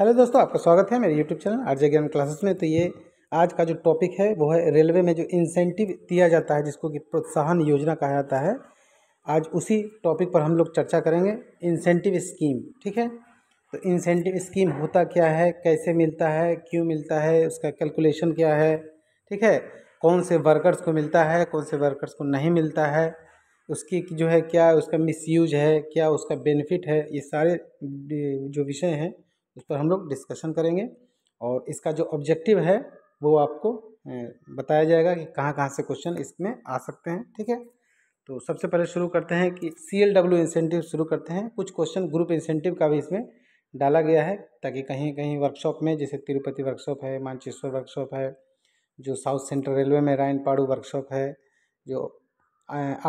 hello दोस्तों आपका स्वागत है मेरे यूट्यूब चैनल आर जे ज्ञान क्लासेस में तो ये आज का जो टॉपिक है वो है रेलवे में जो इंसेंटिव दिया जाता है जिसको कि प्रोत्साहन योजना कहा जाता है आज उसी टॉपिक पर हम लोग चर्चा करेंगे इंसेंटिव स्कीम ठीक है तो इंसेंटिव स्कीम होता क्या है कैसे मिलता है क्यों मिलता है उसका कैलकुलेशन क्या है ठीक है कौन से वर्कर्स को मिलता है कौन से वर्कर्स को नहीं मिलता है उसकी जो है क्या उसका मिसयूज है क्या उसका बेनिफिट है ये सारे जो विषय हैं उस पर हम लोग डिस्कशन करेंगे और इसका जो ऑब्जेक्टिव है वो आपको बताया जाएगा कि कहाँ कहाँ से क्वेश्चन इसमें आ सकते हैं ठीक है तो सबसे पहले शुरू करते हैं कि सी एल डब्ल्यू इंसेंटिव शुरू करते हैं कुछ क्वेश्चन ग्रुप इंसेंटिव का भी इसमें डाला गया है ताकि कहीं कहीं वर्कशॉप में जैसे तिरुपति वर्कशॉप है मानचेश्वर वर्कशॉप है जो साउथ सेंट्रल रेलवे में रायन पाड़ू वर्कशॉप है जो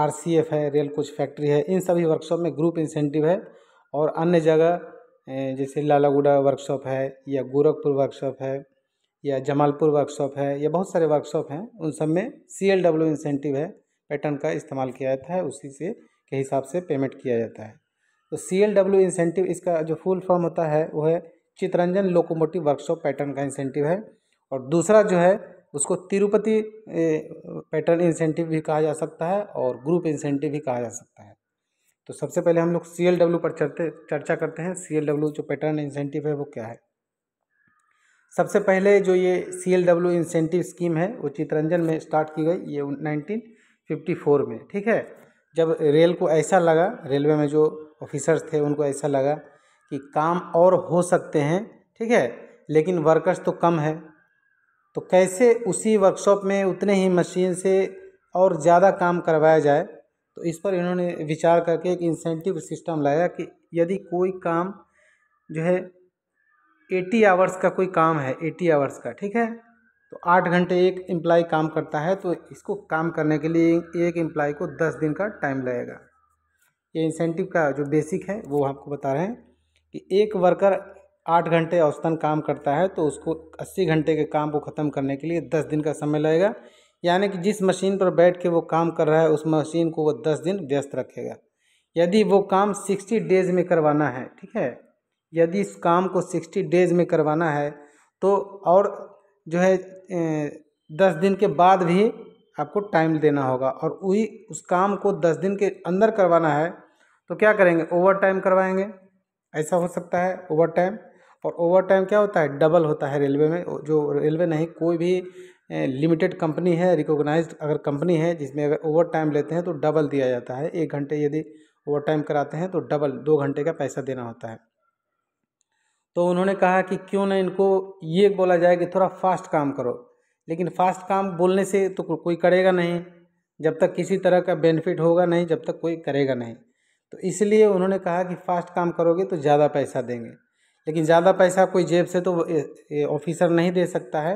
आर सी एफ है रेल कुछ फैक्ट्री है इन सभी वर्कशॉप में ग्रुप इंसेंटिव है और अन्य जगह जैसे लालागुड़ा वर्कशॉप है या गोरखपुर वर्कशॉप है या जमालपुर वर्कशॉप है या बहुत सारे वर्कशॉप हैं उन सब में सी एल डब्ल्यू इंसेंटिव है पैटर्न का इस्तेमाल किया जाता है उसी से के हिसाब से पेमेंट किया जाता है तो सी एल डब्ल्यू इंसेंटिव इसका जो फुल फॉर्म होता है वो है चित्रंजन लोकोमोटिव वर्कशॉप पैटर्न का इंसेंटिव है और दूसरा जो है उसको तिरुपति पैटर्न इंसेंटिव भी कहा जा सकता है और ग्रुप इंसेंटिव भी कहा जा सकता है तो सबसे पहले हम लोग सी पर चर्चे चर्चा करते हैं सी जो पैटर्न इंसेंटिव है वो क्या है सबसे पहले जो ये सी इंसेंटिव स्कीम है वो चितरंजन में स्टार्ट की गई ये 1954 में ठीक है जब रेल को ऐसा लगा रेलवे में जो ऑफिसर्स थे उनको ऐसा लगा कि काम और हो सकते हैं ठीक है लेकिन वर्कर्स तो कम है तो कैसे उसी वर्कशॉप में उतने ही मशीन से और ज़्यादा काम करवाया जाए तो इस पर इन्होंने विचार करके एक इंसेंटिव सिस्टम लाया कि यदि कोई काम जो है एटी आवर्स का कोई काम है एटी आवर्स का ठीक है तो आठ घंटे एक एम्प्लॉय काम करता है तो इसको काम करने के लिए एक एम्प्लॉय को दस दिन का टाइम लगेगा ये इंसेंटिव का जो बेसिक है वो आपको बता रहे हैं कि एक वर्कर आठ घंटे औसतन काम करता है तो उसको अस्सी घंटे के काम को ख़त्म करने के लिए दस दिन का समय लगेगा यानी कि जिस मशीन पर बैठ के वो काम कर रहा है उस मशीन को वो दस दिन व्यस्त रखेगा यदि वो काम सिक्सटी डेज में करवाना है ठीक है यदि इस काम को सिक्सटी डेज में करवाना है तो और जो है दस दिन के बाद भी आपको टाइम देना होगा और वही उस काम को दस दिन के अंदर करवाना है तो क्या करेंगे ओवर टाइम करवाएंगे ऐसा हो सकता है ओवर टाइम और ओवर टाइम क्या होता है डबल होता है रेलवे में जो रेलवे नहीं कोई भी लिमिटेड कंपनी है रिकॉग्नाइज्ड अगर कंपनी है जिसमें अगर ओवर टाइम लेते हैं तो डबल दिया जाता है एक घंटे यदि ओवर टाइम कराते हैं तो डबल दो घंटे का पैसा देना होता है तो उन्होंने कहा कि क्यों ना इनको ये बोला जाए कि थोड़ा फास्ट काम करो लेकिन फास्ट काम बोलने से तो कोई करेगा नहीं जब तक किसी तरह का बेनिफिट होगा नहीं जब तक कोई करेगा नहीं तो इसलिए उन्होंने कहा कि फास्ट काम करोगे तो ज़्यादा पैसा देंगे लेकिन ज़्यादा पैसा कोई जेब से तो ऑफिसर नहीं दे सकता है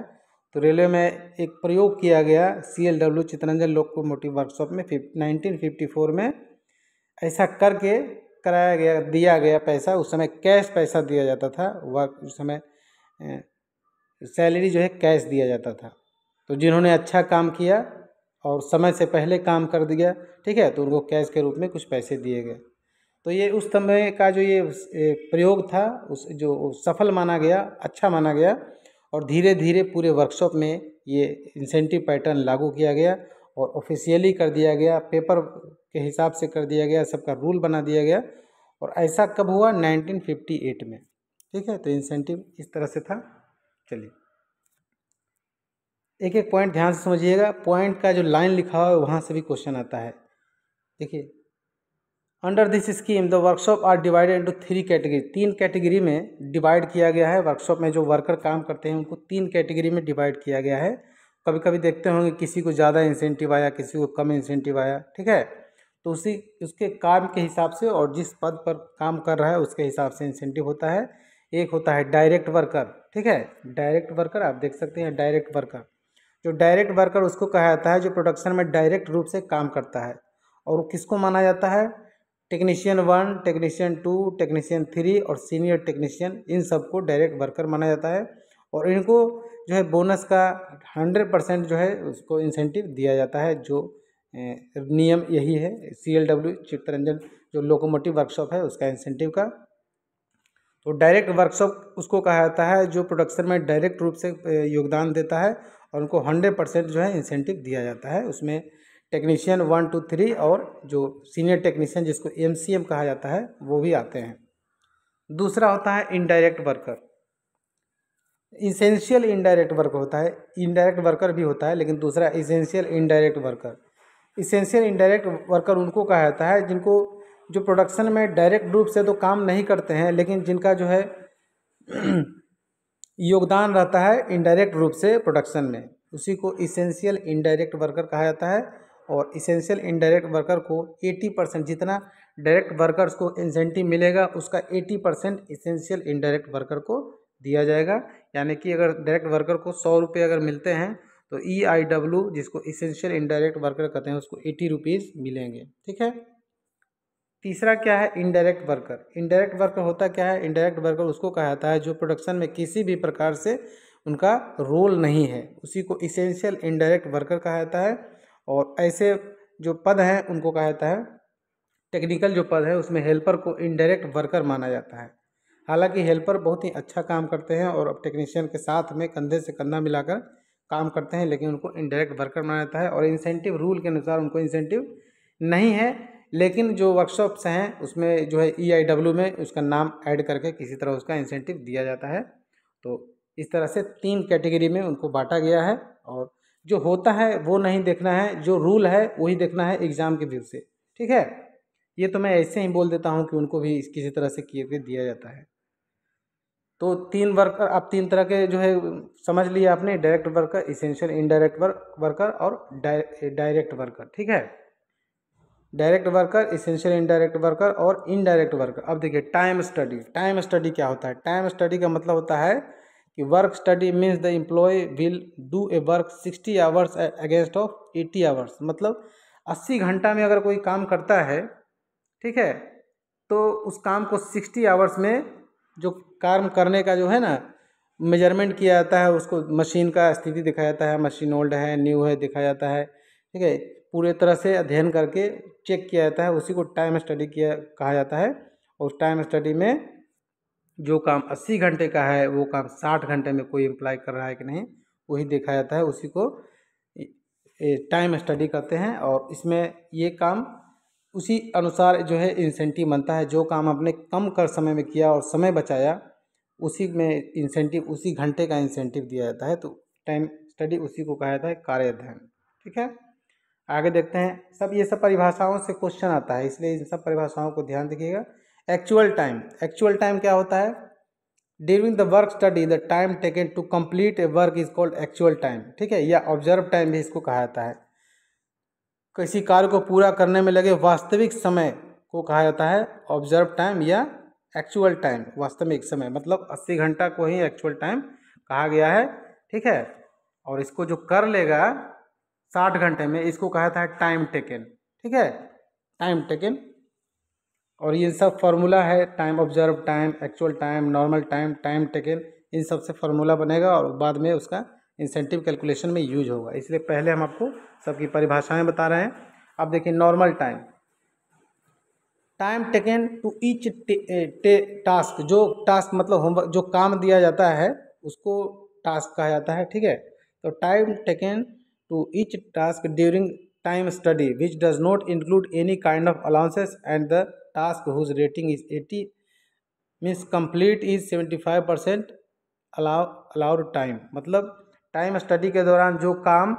तो रेलवे में एक प्रयोग किया गया C L W Chittaranjan locomotive workshop में फिफ नाइनटीन फिफ्टी फोर में ऐसा करके कराया गया दिया गया पैसा उस समय कैश पैसा दिया जाता था वर्क उस समय सैलरी जो है कैश दिया जाता था तो जिन्होंने अच्छा काम किया और समय से पहले काम कर दिया ठीक है तो उनको कैश के रूप में कुछ पैसे दिए गए तो ये उस समय का जो ये प्रयोग था उस जो सफल माना गया अच्छा माना गया और धीरे धीरे पूरे वर्कशॉप में ये इंसेंटिव पैटर्न लागू किया गया और ऑफिशियली कर दिया गया पेपर के हिसाब से कर दिया गया सबका रूल बना दिया गया और ऐसा कब हुआ 1958 में ठीक है तो इंसेंटिव इस तरह से था चलिए एक एक पॉइंट ध्यान से समझिएगा पॉइंट का जो लाइन लिखा हुआ है वहाँ से भी क्वेश्चन आता है देखिए under this scheme the workshop are divided into three category तीन कैटेगरी में डिवाइड किया गया है वर्कशॉप में जो वर्कर काम करते हैं उनको तीन कैटेगरी में डिवाइड किया गया है कभी कभी देखते होंगे किसी को ज़्यादा इंसेंटिव आया किसी को कम इंसेंटिव आया ठीक है तो उसी उसके काम के हिसाब से और जिस पद पर काम कर रहा है उसके हिसाब से इंसेंटिव होता है एक होता है डायरेक्ट वर्कर ठीक है डायरेक्ट वर्कर आप देख सकते हैं डायरेक्ट वर्कर जो डायरेक्ट वर्कर उसको कहा जाता है जो प्रोडक्शन में डायरेक्ट रूप से काम करता है और किसको माना जाता है technician one technician two technician three और सीनियर टेक्नीशियन इन सबको डायरेक्ट वर्कर माना जाता है और इनको जो है बोनस का हंड्रेड परसेंट जो है उसको इंसेंटिव दिया जाता है जो नियम यही है सी एल डब्ल्यू चित्तरंजन जो लोकोमोटिव वर्कशॉप है उसका इंसेंटिव का तो डायरेक्ट वर्कशॉप उसको कहा जाता है जो प्रोडक्शन में डायरेक्ट रूप से योगदान देता है और उनको हंड्रेड परसेंट जो है इंसेंटिव दिया जाता है उसमें टेक्नीशियन वन टू थ्री और जो सीनियर टेक्नीशियन जिसको एम कहा जाता है वो भी आते हैं दूसरा होता है indirect worker essential indirect work होता है इनडायरेक्ट वर्कर भी होता है लेकिन दूसरा essential indirect worker essential indirect worker उनको कहा जाता है जिनको जो प्रोडक्शन में डायरेक्ट रूप से तो काम नहीं करते हैं लेकिन जिनका जो है योगदान रहता है इनडायरेक्ट रूप से प्रोडक्शन में उसी को इसेंशियल इनडायरेक्ट वर्कर कहा जाता है और इसेंशियल इनडायरेक्ट वर्कर को 80 परसेंट जितना डायरेक्ट वर्कर्स को इंसेंटिव मिलेगा उसका 80 परसेंट इसेंशियल इनडायरेक्ट वर्कर को दिया जाएगा यानी कि अगर डायरेक्ट वर्कर को सौ रुपये अगर मिलते हैं तो ई आई डब्ल्यू जिसको इसेंशियल इनडायरेक्ट वर्कर कहते हैं उसको एटी रुपीज़ मिलेंगे ठीक है तीसरा क्या है इनडायरेक्ट वर्कर इनडायरेक्ट वर्कर होता क्या है इनडायरेक्ट वर्कर उसको कहा जाता है जो प्रोडक्शन में किसी भी प्रकार से उनका रोल नहीं है उसी को इसेंशियल इनडायरेक्ट वर्कर कहा जाता है और ऐसे जो पद हैं उनको कहा जाता है टेक्निकल जो पद है उसमें हेल्पर को इनडायरेक्ट वर्कर माना जाता है हालांकि हेल्पर बहुत ही अच्छा काम करते हैं और अब टेक्नीशियन के साथ में कंधे से कंधा मिलाकर काम करते हैं लेकिन उनको इनडायरेक्ट वर्कर माना जाता है और इंसेंटिव रूल के अनुसार उनको इंसेंटिव नहीं है लेकिन जो वर्कशॉप्स हैं उसमें जो है ई e में उसका नाम ऐड करके किसी तरह उसका इंसेंटिव दिया जाता है तो इस तरह से तीन कैटेगरी में उनको बांटा गया है और जो होता है वो नहीं देखना है जो रूल है वही देखना है एग्ज़ाम के व्यू से ठीक है ये तो मैं ऐसे ही बोल देता हूँ कि उनको भी किसी तरह से किए दिया जाता है तो तीन वर्कर आप तीन तरह के जो है समझ लिए आपने direct worker essential indirect work worker और डायरेक्ट वर्कर ठीक है direct worker essential indirect worker और इनडायरेक्ट वर्कर अब देखिए टाइम स्टडी टाइम स्टडी क्या होता है टाइम स्टडी का मतलब होता है कि work study means the employee will do a work sixty hours against of eighty hours मतलब अस्सी घंटा में अगर कोई काम करता है ठीक है तो उस काम को सिक्सटी आवर्स में जो काम करने का जो है ना मेजरमेंट किया जाता है उसको मशीन का स्थिति दिखाया जाता है मशीन ओल्ड है न्यू है दिखाया जाता है ठीक है पूरे तरह से अध्ययन करके चेक किया जाता है उसी को टाइम स्टडी किया कहा जाता है और टाइम स्टडी में जो काम अस्सी घंटे का है वो काम साठ घंटे में कोई एम्प्लॉय कर रहा है कि नहीं वही देखा जाता है उसी को टाइम स्टडी करते हैं और इसमें ये काम उसी अनुसार जो है इंसेंटिव बनता है जो काम आपने कम कर समय में किया और समय बचाया उसी में इंसेंटिव उसी घंटे का इंसेंटिव दिया जाता है तो टाइम स्टडी उसी को कहा जाता है कार्य अध्ययन ठीक है आगे देखते हैं सब ये सब परिभाषाओं से क्वेश्चन आता है इसलिए इन सब परिभाषाओं को ध्यान रखिएगा एक्चुअल टाइम एक्चुअल टाइम क्या होता है during the work study the time taken to complete a work is called actual time ठीक है या ऑब्जर्व टाइम भी इसको कहा जाता है किसी कार्य को पूरा करने में लगे वास्तविक समय को कहा जाता है ऑब्जर्व टाइम या एक्चुअल टाइम वास्तविक समय मतलब अस्सी घंटा को ही एक्चुअल टाइम कहा गया है ठीक है और इसको जो कर लेगा साठ घंटे में इसको कहा जाता है टाइम टेकन ठीक है टाइम टेकन और ये सब फार्मूला है time observe time actual time normal time time taken इन सब से फार्मूला बनेगा और बाद में उसका इंसेंटिव कैलकुलेशन में यूज होगा इसलिए पहले हम आपको सबकी परिभाषाएं बता रहे हैं अब देखिए normal time time taken to each task जो टास्क मतलब होमवर्क जो काम दिया जाता है उसको टास्क कहा जाता है ठीक है तो time taken to each task during time study which does not include any kind of allowances and the task whose rating is eighty means complete is seventy five percent allow allowed time मतलब time study के दौरान जो काम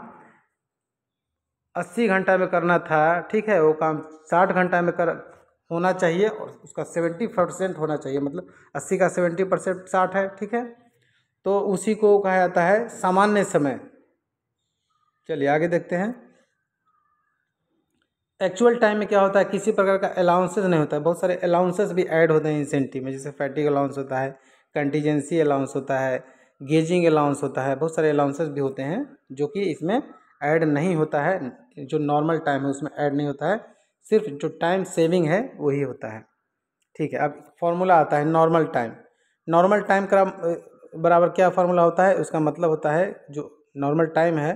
अस्सी घंटा में करना था ठीक है वो काम साठ घंटा में कर होना चाहिए और उसका सेवेंटी परसेंट होना चाहिए मतलब अस्सी का सेवेंटी परसेंट साठ है ठीक है तो उसी को कहा जाता है सामान्य समय चलिए आगे देखते हैं एक्चुअल टाइम में क्या होता है किसी प्रकार का अलाउंसेस नहीं होता है बहुत सारे अलाउंसेस भी ऐड होते हैं इंसेंटिव में जैसे फैटिक अलाउंस होता है कंटीजेंसी अलाउंस होता है गेजिंग अलाउंस होता है बहुत सारे अलाउंसेस भी होते हैं जो कि इसमें ऐड नहीं होता है जो नॉर्मल टाइम है उसमें ऐड नहीं होता है सिर्फ जो टाइम सेविंग है वही होता है ठीक है अब फार्मूला आता है नॉर्मल टाइम नॉर्मल टाइम का बराबर क्या फार्मूला होता है उसका मतलब होता है जो नॉर्मल टाइम है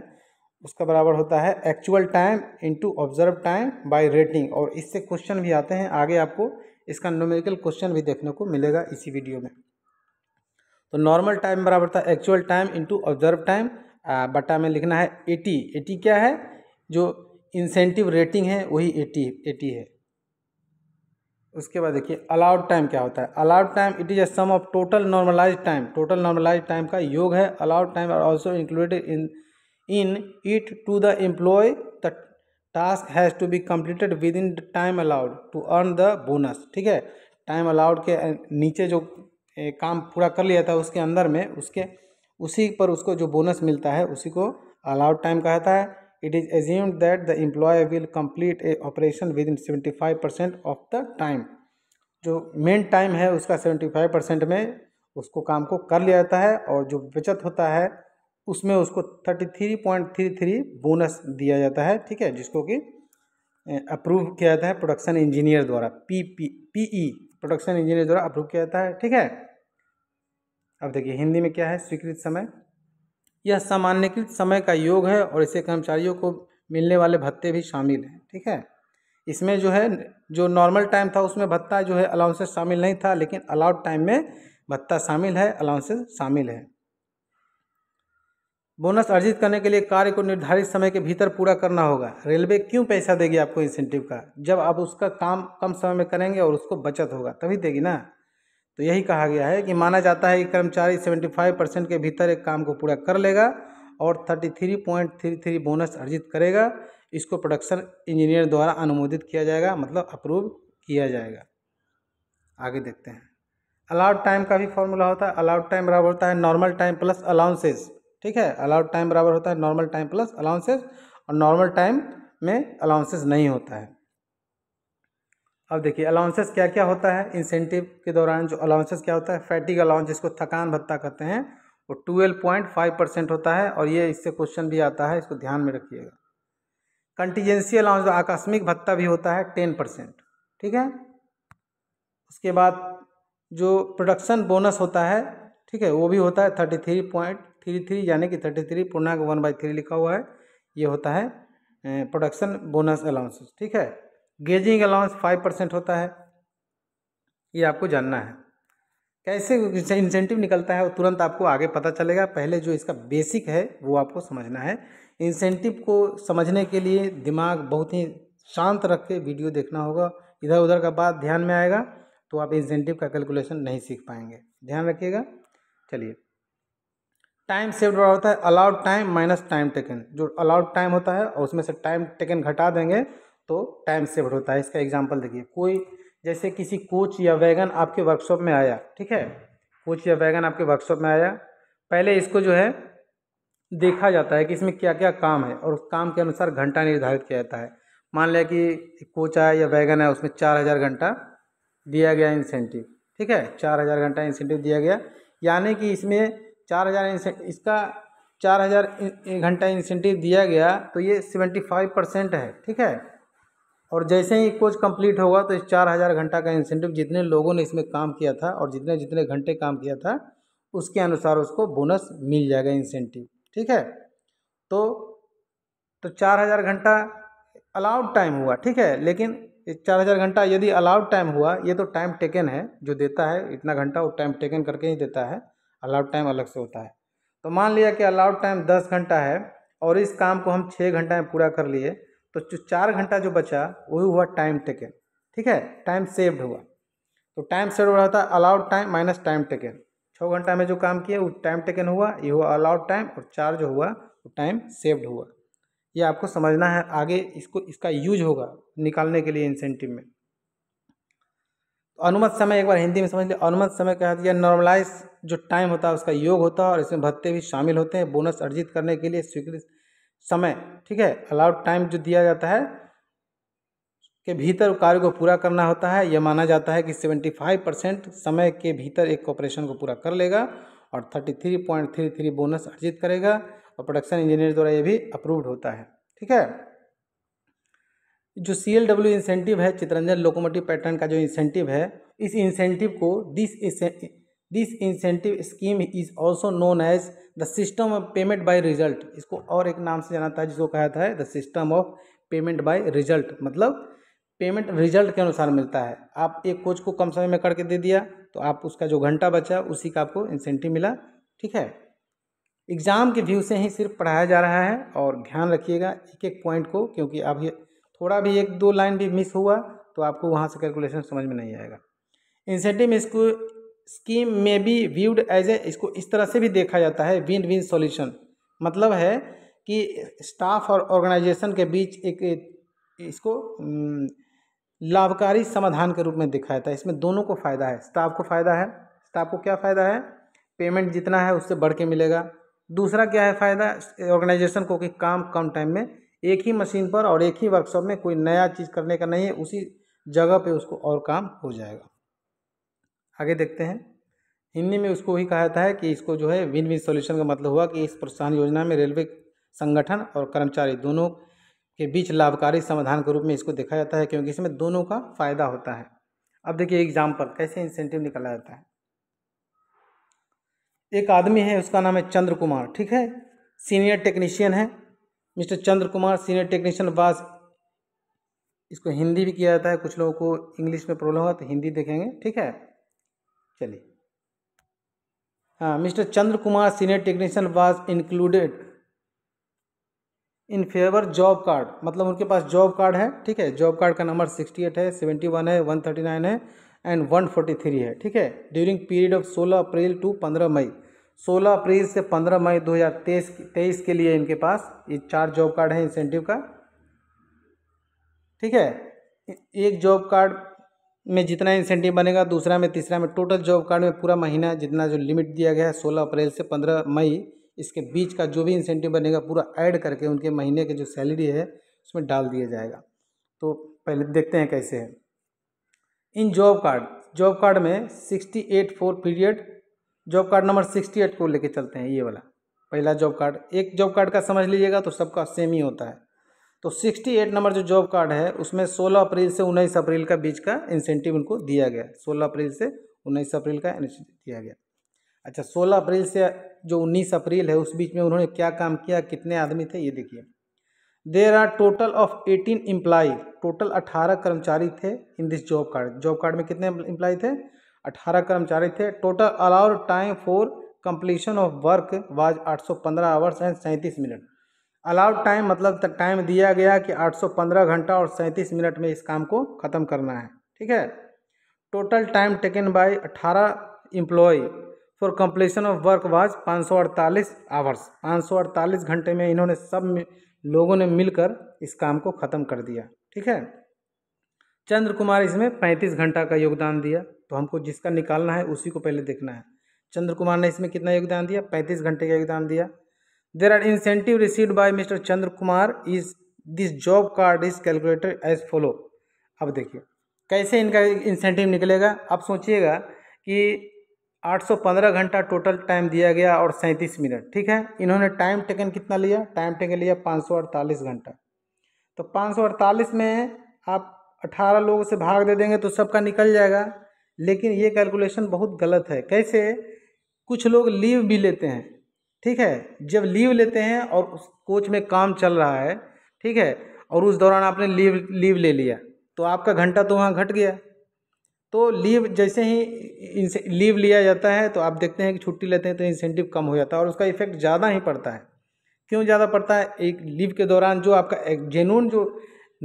उसका बराबर होता है actual time into observe time by rating और इससे क्वेश्चन भी आते हैं आगे आपको इसका नोमेरिकल क्वेश्चन भी देखने को मिलेगा इसी वीडियो में तो नॉर्मल टाइम बराबर था actual time into observe time बट्टा में लिखना है एटी एटी क्या है जो इंसेंटिव रेटिंग है वही एटी एटी है उसके बाद देखिए अलाउड टाइम क्या होता है allowed time it is a sum of total normalise time total normalise time का योग है allowed time are also included in in it to the employee the task has to be completed within the time allowed to earn the bonus ठीक है time allowed के नीचे जो काम पूरा कर लिया था उसके अंदर में उसके उसी पर उसको जो बोनस मिलता है उसी को अलाउड टाइम कहता है it is assume that the employee will complete a operation within seventy five percent of the time जो मेन टाइम है उसका सेवेंटी फाइव परसेंट में उसको काम को कर लिया जाता है और जो बचत होता है उसमें उसको thirty three point three three bonus दिया जाता है ठीक है जिसको कि अप्रूव किया जाता है प्रोडक्शन इंजीनियर द्वारा P P P E production engineer द्वारा अप्रूव किया जाता है ठीक है अब देखिए हिंदी में क्या है स्वीकृत समय यह सामान्यकृत समय का योग है और इसे कर्मचारियों को मिलने वाले भत्ते भी शामिल हैं ठीक है इसमें जो है जो नॉर्मल टाइम था उसमें भत्ता जो है अलाउंसेस शामिल नहीं था लेकिन अलाउड टाइम में भत्ता शामिल है अलाउंसेस शामिल है बोनस अर्जित करने के लिए कार्य को निर्धारित समय के भीतर पूरा करना होगा रेलवे क्यों पैसा देगी आपको इंसेंटिव का जब आप उसका काम कम समय में करेंगे और उसको बचत होगा तभी देगी ना तो यही कहा गया है कि माना जाता है कि कर्मचारी 75 परसेंट के भीतर एक काम को पूरा कर लेगा और 33.33 बोनस अर्जित करेगा इसको प्रोडक्शन इंजीनियर द्वारा अनुमोदित किया जाएगा मतलब अप्रूव किया जाएगा आगे देखते हैं अलाउड टाइम का भी फॉर्मूला होता है अलाउड टाइम बराबर होता है नॉर्मल टाइम प्लस अलाउंसेस ठीक है अलाउड टाइम बराबर होता है नॉर्मल टाइम प्लस अलाउंसेज और नॉर्मल टाइम में अलाउंसेज नहीं होता है अब देखिए अलाउंसेस क्या क्या होता है इंसेंटिव के दौरान जो अलाउंसेस क्या होता है फैटिक अलाउंस जिसको थकान भत्ता कहते हैं वो ट्वेल्व पॉइंट फाइव परसेंट होता है और ये इससे क्वेश्चन भी आता है इसको ध्यान में रखिएगा कंटीजेंसी अलाउंस आकस्मिक भत्ता भी होता है टेन परसेंट ठीक है उसके बाद जो प्रोडक्शन बोनस होता है ठीक है वो भी होता है thirty three point three three यानी कि थर्टी थ्री पूर्णांक वन बाई थ्री लिखा हुआ है ये होता है प्रोडक्शन बोनस अलाउंस ठीक है गेजिंग अलाउंस फाइव परसेंट होता है ये आपको जानना है कैसे इंसेंटिव निकलता है वो तुरंत आपको आगे पता चलेगा पहले जो इसका बेसिक है वो आपको समझना है इंसेंटिव को समझने के लिए दिमाग बहुत ही शांत रख के वीडियो देखना होगा इधर उधर का बात ध्यान में आएगा तो आप इंसेंटिव का कैलकुलेशन नहीं सीख पाएंगे ध्यान रखिएगा चलिए टाइम सेव्ड बड़ा होता है allowed time minus time taken जो अलाउड टाइम होता है और उसमें से टाइम टेकन घटा देंगे तो टाइम सेव्ड होता है इसका एग्जाम्पल देखिए कोई जैसे किसी कोच या वैगन आपके वर्कशॉप में आया ठीक है कोच या वैगन आपके वर्कशॉप में आया पहले इसको जो है देखा जाता है कि इसमें क्या क्या काम है और उस काम के अनुसार घंटा निर्धारित किया जाता है मान लिया कि कोच आया या वैगन है उसमें चार हज़ार घंटा दिया गया इंसेंटिव ठीक है चार हज़ार घंटा इंसेंटिव दिया गया यानी कि इसमें चार हज़ार इसका चार हज़ार घंटा इंसेंटिव दिया गया तो ये सेवेंटी फाइव परसेंट है ठीक है और जैसे ही कोच कंप्लीट होगा तो इस चार हज़ार घंटा का इंसेंटिव जितने लोगों ने इसमें काम किया था और जितने जितने घंटे काम किया था उसके अनुसार उसको बोनस मिल जाएगा इंसेंटिव ठीक है तो तो चार हज़ार घंटा अलाउड टाइम हुआ ठीक है लेकिन चार हज़ार घंटा यदि अलाउड टाइम हुआ ये तो टाइम टेकन है जो देता है इतना घंटा वो टाइम टेकन करके ही देता है अलाउड टाइम अलग से होता है तो मान लिया कि अलाउड टाइम दस घंटा है और इस काम को हम छः घंटा में पूरा कर लिए तो जो चार घंटा जो बचा वही हुआ टाइम टेकन ठीक है टाइम सेव्ड हुआ तो टाइम सेव्ड हो रहा था allowed time minus time taken छः घंटा में जो काम किया वो टाइम टेकन हुआ ये हुआ अलाउड टाइम और चार जो हुआ वो टाइम सेव्ड हुआ ये आपको समझना है आगे इसको इसका यूज होगा निकालने के लिए इंसेंटिव में तो अनुमत समय एक बार हिंदी में समझ लिया अनुमत समय क्या होता है नॉर्मलाइज जो टाइम होता है उसका योग होता है और इसमें भत्ते भी शामिल होते हैं बोनस अर्जित करने के लिए स्वीकृत समय ठीक है अलाउड टाइम जो दिया जाता है के भीतर कार्य को पूरा करना होता है यह माना जाता है कि 75 परसेंट समय के भीतर एक ऑपरेशन को पूरा कर लेगा और 33.33 बोनस अर्जित करेगा और प्रोडक्शन इंजीनियर द्वारा ये भी अप्रूव्ड होता है ठीक है जो सी एल डब्ल्यू इंसेंटिव है चितरंजन लोकोमोटिव पैटर्न का जो इंसेंटिव है इस इंसेंटिव को this this incentive scheme is also known as the system of payment by result इसको और एक नाम से जाना था जिसको कहा था the system of payment by result मतलब पेमेंट रिजल्ट के अनुसार मिलता है आप एक कोच को कम समय में करके दे दिया तो आप उसका जो घंटा बचा उसी का आपको इंसेंटिव मिला ठीक है एग्ज़ाम के व्यू से ही सिर्फ पढ़ाया जा रहा है और ध्यान रखिएगा एक एक पॉइंट को क्योंकि आप थोड़ा भी एक दो लाइन भी मिस हुआ तो आपको वहाँ से कैलकुलेशन समझ में नहीं आएगा इंसेंटिव इसको स्कीम में भी व्यूड एज ए इसको इस तरह से भी देखा जाता है विन विन सॉल्यूशन मतलब है कि स्टाफ और ऑर्गेनाइजेशन के बीच एक इसको लाभकारी समाधान के रूप में देखा जाता है इसमें दोनों को फ़ायदा है स्टाफ को फ़ायदा है स्टाफ को क्या फ़ायदा है पेमेंट जितना है उससे बढ़ के मिलेगा दूसरा क्या है फ़ायदा ऑर्गेनाइजेशन को कि काम कम टाइम में एक ही मशीन पर और एक ही वर्कशॉप में कोई नया चीज़ करने का नहीं है उसी जगह पे उसको और काम हो जाएगा आगे देखते हैं हिंदी में उसको वही कहा जाता है कि इसको जो है विन विन सॉल्यूशन का मतलब हुआ कि इस प्रोत्साहन योजना में रेलवे संगठन और कर्मचारी दोनों के बीच लाभकारी समाधान के रूप में इसको देखा जाता है क्योंकि इसमें दोनों का फ़ायदा होता है अब देखिए एग्जाम पर कैसे इंसेंटिव निकाला जाता है एक आदमी है उसका नाम है चंद्र कुमार ठीक है सीनियर टेक्नीशियन है mister Chandra Kumar senior technician बास इसको हिंदी भी किया जाता है कुछ लोगों को इंग्लिश में प्रॉब्लम होगा तो हिंदी देखेंगे ठीक है चलिए हाँ mister Chandra Kumar senior technician was included in favour job card मतलब उनके पास जॉब कार्ड है ठीक है जॉब कार्ड का नंबर सिक्सटी एट है सेवेंटी वन है वन थर्टी नाइन है एंड वन फोर्टी थ्री है ठीक है ड्यूरिंग पीरियड ऑफ सोलह अप्रैल टू पंद्रह मई 16 अप्रैल से 15 मई 2023 तेईस के लिए इनके पास ये चार जॉब कार्ड है इंसेंटिव का ठीक है एक जॉब कार्ड में जितना इंसेंटिव बनेगा दूसरा में तीसरा में टोटल जॉब कार्ड में पूरा महीना जितना जो लिमिट दिया गया है सोलह अप्रैल से पंद्रह मई इसके बीच का जो भी इंसेंटिव बनेगा पूरा ऐड करके उनके महीने के जो सैलरी है उसमें डाल दिया जाएगा तो पहले देखते हैं कैसे है इन जॉब कार्ड जॉब कार्ड में sixty eight four period job card number sixty eight को लेके चलते हैं ये वाला पहला जॉब कार्ड एक जॉब कार्ड का समझ लीजिएगा तो सबका सेम ही होता है तो सिक्सटी एट नंबर जो जॉब कार्ड है उसमें सोलह अप्रैल से उन्नीस अप्रैल का बीच का इंसेंटिव उनको दिया गया सोलह अप्रैल से उन्नीस अप्रैल का दिया गया अच्छा सोलह अप्रैल से जो उन्नीस अप्रैल है उस बीच में उन्होंने क्या काम किया कितने आदमी थे ये देखिए there are total of eighteen employee total अठारह कर्मचारी थे in this job card job card में कितने एम्प्लाई थे अठारह कर्मचारी थे total allowed time for completion of work was 815 hours and सैंतीस मिनट अलाउड टाइम मतलब टाइम दिया गया कि 815 घंटा और सैंतीस मिनट में इस काम को ख़त्म करना है ठीक है total time taken by 18 employee for completion of work was 548 hours 548 घंटे में इन्होंने सब लोगों ने मिलकर इस काम को ख़त्म कर दिया ठीक है चंद्र कुमार इसमें पैंतीस घंटा का योगदान दिया तो हमको जिसका निकालना है उसी को पहले देखना है चंद्र कुमार ने इसमें कितना योगदान दिया पैंतीस घंटे का योगदान दिया there are incentive received by mister Chandra Kumar is this job card is calculated as follow अब देखिए कैसे इनका इंसेंटिव निकलेगा आप सोचिएगा कि 815 घंटा टोटल टाइम दिया गया और 37 मिनट ठीक है इन्होंने टाइम टेकन कितना लिया टाइम टेकन लिया 548 घंटा तो 548 में आप 18 लोगों से भाग दे देंगे तो सबका निकल जाएगा लेकिन ये कैलकुलेशन बहुत गलत है कैसे कुछ लोग लीव भी लेते हैं ठीक है जब लीव लेते हैं और उस कोच में काम चल रहा है ठीक है और उस दौरान आपने लीव लीव ले लिया तो आपका घंटा तो वहाँ घट गया तो लीव जैसे ही इनसे लीव लिया जाता है तो आप देखते हैं कि छुट्टी लेते हैं तो इंसेंटिव कम हो जाता है और उसका इफेक्ट ज़्यादा ही पड़ता है क्यों ज़्यादा पड़ता है एक लीव के दौरान जो आपका एक जेनून जो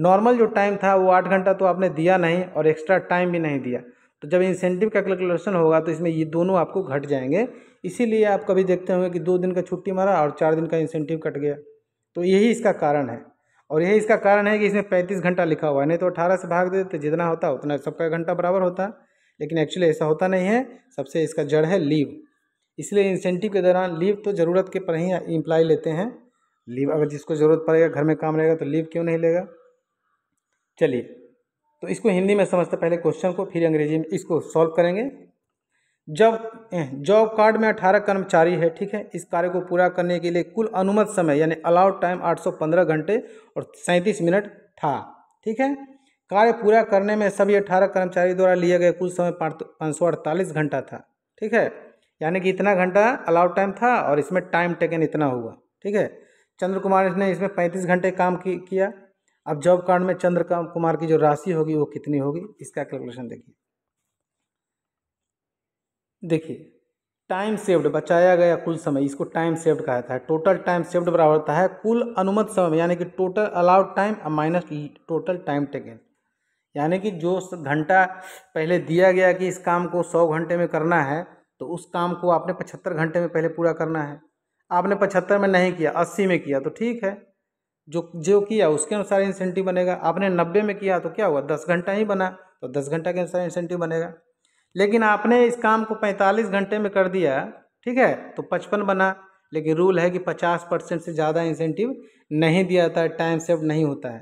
नॉर्मल जो टाइम था वो आठ घंटा तो आपने दिया नहीं और एक्स्ट्रा टाइम भी नहीं दिया तो जब इंसेंटिव का कैलकुलेशन होगा तो इसमें ये दोनों आपको घट जाएंगे इसीलिए आप कभी देखते होंगे कि दो दिन का छुट्टी मारा और चार दिन का इंसेंटिव कट गया तो यही इसका कारण है और यही इसका कारण है कि इसमें पैंतीस घंटा लिखा हुआ है नहीं तो अठारह से भाग देते जितना होता उतना सबका घंटा बराबर होता लेकिन एक्चुअली ऐसा होता नहीं है सबसे इसका जड़ है लीव इसलिए इंसेंटिव के दौरान लीव तो ज़रूरत के पर ही इम्प्लाई लेते हैं लीव अगर जिसको ज़रूरत पड़ेगा घर में काम रहेगा तो लीव क्यों नहीं लेगा चलिए तो इसको हिंदी में समझते पहले क्वेश्चन को फिर अंग्रेजी में इसको सॉल्व करेंगे जॉब जॉब कार्ड में अठारह कर्मचारी है ठीक है इस कार्य को पूरा करने के लिए कुल अनुमत समय यानी अलाउड टाइम आठ घंटे और सैंतीस मिनट था ठीक है कार्य पूरा करने में सभी अठारह कर्मचारी द्वारा लिए गए कुल समय पाँच घंटा था ठीक है यानी कि इतना घंटा अलाउड टाइम था और इसमें टाइम टेकन इतना हुआ ठीक है चंद्र कुमार ने इसमें पैंतीस घंटे काम किया अब जॉब कार्ड में चंद्र कुमार की जो राशि होगी वो कितनी होगी इसका कैलकुलेशन देखिए देखिए टाइम सेव्ड बचाया गया कुल समय इसको टाइम सेव्ड कहा जाता है टोटल टाइम सेव्ड बराबर होता है कुल अनुमत समय यानी कि total allowed time minus total time taken यानी कि जो घंटा पहले दिया गया कि इस काम को सौ घंटे में करना है तो उस काम को आपने पचहत्तर घंटे में पहले पूरा करना है आपने पचहत्तर में नहीं किया अस्सी में किया तो ठीक है जो जो किया उसके अनुसार इंसेंटिव बनेगा आपने नब्बे में किया तो क्या हुआ दस घंटा ही बना तो दस घंटा के अनुसार इंसेंटिव बनेगा लेकिन आपने इस काम को पैंतालीस घंटे में कर दिया ठीक है तो पचपन बना लेकिन रूल है कि पचास परसेंट से ज़्यादा इंसेंटिव नहीं दिया जाता है टाइम सेव नहीं होता है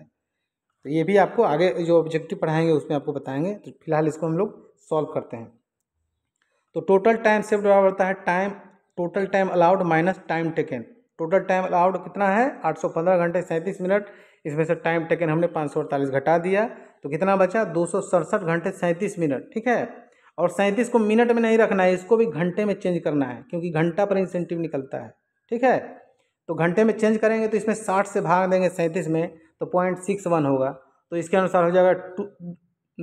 तो ये भी आपको आगे जो ऑब्जेक्टिव पढ़ाएंगे उसमें आपको बताएंगे तो फिलहाल इसको हम लोग सॉल्व करते हैं तो टोटल टाइम सेव बराबर होता है time total time allowed minus time taken total time allowed कितना है 815 घंटे सैंतीस मिनट इसमें से टाइम टेकन हमने पाँच घटा दिया तो कितना बचा दो घंटे सैंतीस मिनट ठीक है और सैंतीस को मिनट में नहीं रखना है इसको भी घंटे में चेंज करना है क्योंकि घंटा पर इंसेंटिव निकलता है ठीक है तो घंटे में चेंज करेंगे तो इसमें साठ से भाग देंगे सैंतीस में तो पॉइंट सिक्स वन होगा तो इसके अनुसार हो जाएगा टू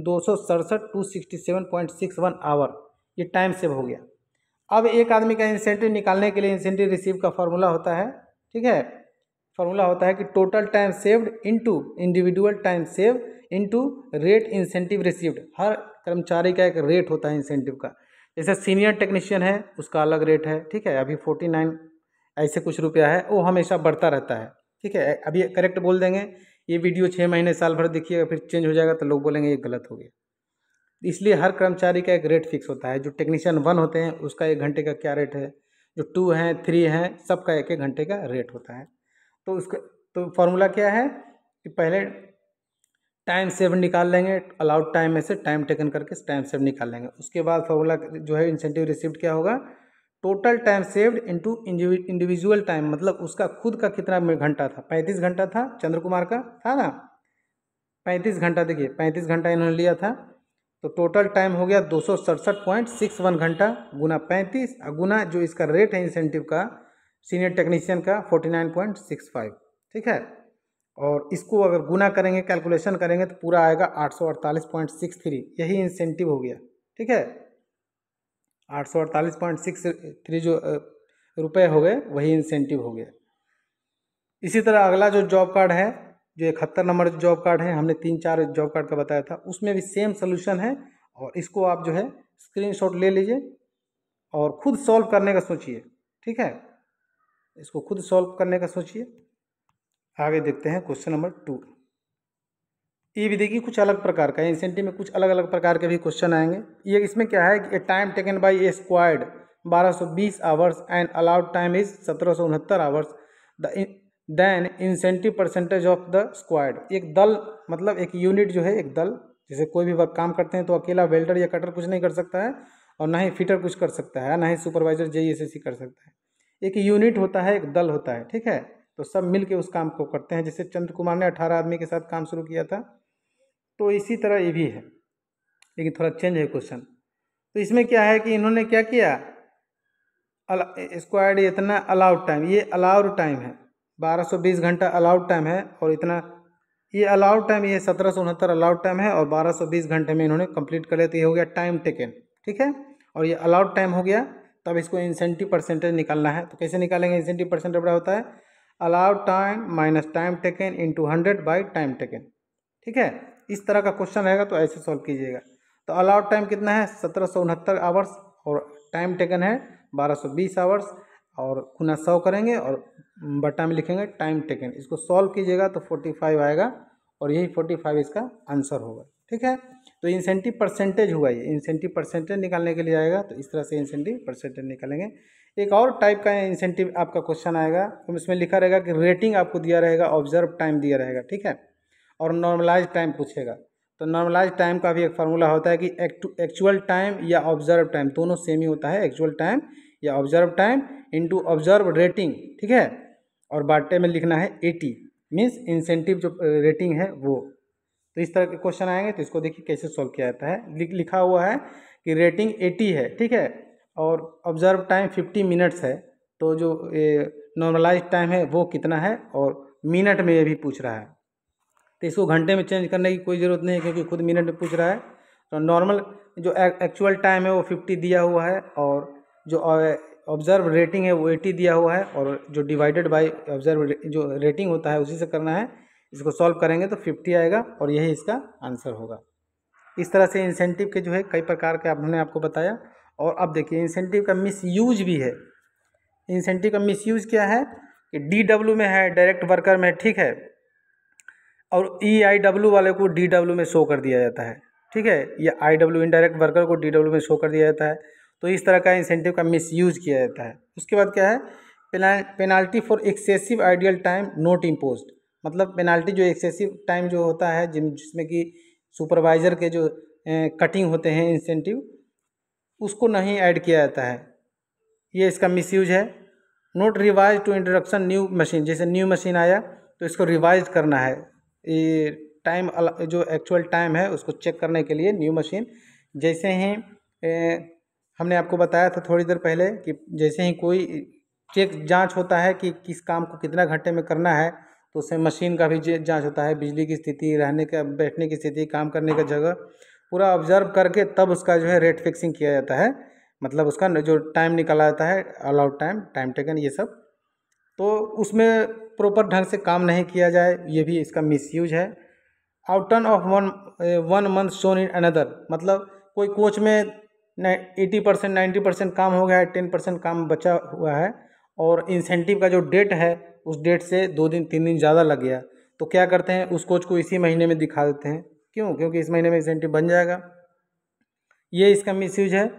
दो सौ सड़सठ two sixty seven point six one hour ये टाइम सेव हो गया अब एक आदमी का इंसेंटिव निकालने के लिए इंसेंटिव रिसीव का फॉर्मूला होता है ठीक है फॉर्मूला होता है कि total time saved into individual time save into rate incentive received हर कर्मचारी का एक रेट होता है इंसेंटिव का जैसे सीनियर टेक्नीशियन है उसका अलग रेट है ठीक है अभी फोर्टी नाइन ऐसे कुछ रुपया है वो हमेशा बढ़ता रहता है ठीक है अभी करेक्ट बोल देंगे ये वीडियो छः महीने साल भर देखिएगा फिर चेंज हो जाएगा तो लोग बोलेंगे ये गलत हो गया इसलिए हर कर्मचारी का एक रेट फिक्स होता है जो टेक्नीशियन वन होते हैं उसका एक घंटे का क्या रेट है जो टू हैं थ्री हैं सबका एक एक घंटे का रेट होता है तो उसका तो फॉर्मूला क्या है कि पहले टाइम सेव निकाल लेंगे अलाउड टाइम में से टाइम टेकन करके टाइम सेव निकाल लेंगे उसके बाद फॉर्मूला जो है इंसेंटिव रिसिप्ट क्या होगा total time saved into individual time मतलब उसका खुद का कितना घंटा था पैंतीस घंटा था चंद्र कुमार का था ना पैंतीस घंटा देखिए पैंतीस घंटा इन्होंने लिया था तो टोटल टाइम हो गया दो घंटा गुना पैंतीस और गुना जो इसका रेट है इंसेंटिव का सीनियर टेक्नीशियन का 49.65 ठीक है और इसको अगर गुना करेंगे कैलकुलेशन करेंगे तो पूरा आएगा 848.63 यही इंसेंटिव हो गया ठीक है 848.63 जो रुपए हो गए वही इंसेंटिव हो गया इसी तरह अगला जो जॉब कार्ड है जो इकहत्तर नंबर जॉब कार्ड है हमने तीन चार जॉब कार्ड का बताया था उसमें भी सेम सोल्यूशन है और इसको आप जो है स्क्रीन ले लीजिए और खुद सॉल्व करने का सोचिए ठीक है इसको खुद सॉल्व करने का सोचिए आगे देखते हैं क्वेश्चन नंबर टू ये भी देखिए कुछ अलग प्रकार का इंसेंटिव में कुछ अलग अलग प्रकार के भी क्वेश्चन आएंगे ये इसमें क्या है कि a time taken by a squad 1220 hours and allowed time is सत्रह hours the then incentive percentage of the squad एक दल मतलब एक यूनिट जो है एक दल जैसे कोई भी वर्क काम करते हैं तो अकेला वेल्डर या कटर कुछ नहीं कर सकता है और ना ही फिटर कुछ कर सकता है ना ही सुपरवाइजर जे e कर सकता है एक यूनिट होता है एक दल होता है ठीक है तो सब मिल के उस काम को करते हैं जैसे चंद्र कुमार ने अठारह आदमी के साथ काम शुरू किया था तो इसी तरह ये भी है लेकिन थोड़ा चेंज है क्वेश्चन तो इसमें क्या है कि इन्होंने क्या किया स्क्वाड इतना अलाउड टाइम ये अलाउड टाइम है बारह सौ बीस घंटा अलाउड टाइम है और इतना ये अलाउड टाइम ये सत्रह सौ उनहत्तर अलाउड टाइम है और बारह सौ बीस घंटे में इन्होंने कंप्लीट कर लिया तो ये हो गया टाइम टेकन ठीक है और ये अलाउड टाइम हो गया तब इसको इंसेंटिव परसेंटेज निकालना है तो कैसे निकालेंगे इंसेंटिव परसेंटेज बड़ा होता है allowed time minus time taken two hundred by time taken ठीक है इस तरह का क्वेश्चन रहेगा तो ऐसे सॉल्व कीजिएगा तो अलाउड टाइम कितना है सत्रह सौ उनहत्तर आवर्स और टाइम टेकन है बारह सौ बीस आवर्स और खुना सौ करेंगे और बटा में लिखेंगे टाइम टेकन इसको सॉल्व कीजिएगा तो फोर्टी फाइव आएगा और यही फोर्टी फाइव इसका आंसर होगा ठीक है तो इंसेंटिव परसेंटेज हुआ ये इंसेंटिव परसेंटेज निकालने के लिए आएगा तो इस तरह से इंसेंटिव परसेंटेज निकालेंगे एक और टाइप का इंसेंटिव आपका क्वेश्चन आएगा तो इसमें लिखा रहेगा कि रेटिंग आपको दिया रहेगा ऑब्जर्व टाइम दिया रहेगा ठीक है और नॉर्मलाइज टाइम पूछेगा तो नॉर्मलाइज टाइम का भी एक फार्मूला होता है कि एक्चुअल टाइम या ऑब्जर्व टाइम दोनों सेम ही होता है एक्चुअल टाइम या observe time into observe rating ठीक है और बाटे में लिखना है एटी मीन्स इंसेंटिव जो रेटिंग है वो तो इस तरह के क्वेश्चन आएंगे तो इसको देखिए कैसे सॉल्व किया जाता है लिखा हुआ है कि रेटिंग 80 है ठीक है और ऑब्जर्व टाइम 50 मिनट्स है तो जो नॉर्मलाइज टाइम है वो कितना है और मिनट में ये भी पूछ रहा है तो इसको घंटे में चेंज करने की कोई ज़रूरत नहीं है क्योंकि खुद मिनट में पूछ रहा है तो नॉर्मल जो एक्चुअल टाइम है वो फिफ्टी दिया हुआ है और जो ऑब्जर्व रेटिंग है वो एटी दिया हुआ है और जो डिवाइडेड बाय ऑब्जर्व जो रेटिंग होता है उसी से करना है इसको सॉल्व करेंगे तो फिफ्टी आएगा और यही इसका आंसर होगा इस तरह से इंसेंटिव के जो है कई प्रकार के हमने आपको बताया और अब देखिए इंसेंटिव का मिस भी है इंसेंटिव का मिस क्या है कि डी डब्ल्यू में है डायरेक्ट वर्कर में ठीक है और ई आई डब्ल्यू वाले को डी डब्ल्यू में शो कर दिया जाता है ठीक है या आई डब्ल्यू इनडायरेक्ट वर्कर को डी डब्ल्यू में शो कर दिया जाता है तो इस तरह का इंसेंटिव का मिस किया जाता है उसके बाद क्या है penalty for excessive ideal time not impose मतलब पेनाल्टी जो एक्सेसिव टाइम जो होता है जिन जिसमें कि सुपरवाइज़र के जो कटिंग होते हैं इंसेंटिव उसको नहीं ऐड किया जाता है ये इसका मिसयूज है not revise to introduction new machine जैसे न्यू मशीन आया तो इसको रिवाइज करना है ये टाइम जो एक्चुअल टाइम है उसको चेक करने के लिए न्यू मशीन जैसे ही हमने आपको बताया था थोड़ी देर पहले कि जैसे ही कोई चेक जांच होता है कि किस काम को कितना घंटे में करना है तो उसमें मशीन का भी जांच होता है बिजली की स्थिति रहने का बैठने की स्थिति काम करने का जगह पूरा ऑब्जर्व करके तब उसका जो है रेट फिक्सिंग किया जाता है मतलब उसका जो टाइम निकाला जाता है अलाउड टाइम टाइम टेकन ये सब तो उसमें प्रॉपर ढंग से काम नहीं किया जाए ये भी इसका मिस है outturn of one one month shown in another मतलब कोई कोच में एटी परसेंट नाइन्टी परसेंट काम हो गया है टेन परसेंट काम बचा हुआ है और इंसेंटिव का जो डेट है उस डेट से दो दिन तीन दिन ज़्यादा लग गया तो क्या करते हैं उस कोच को इसी महीने में दिखा देते हैं क्यों क्योंकि इस महीने में इंसेंटिव बन जाएगा ये इसका मिस है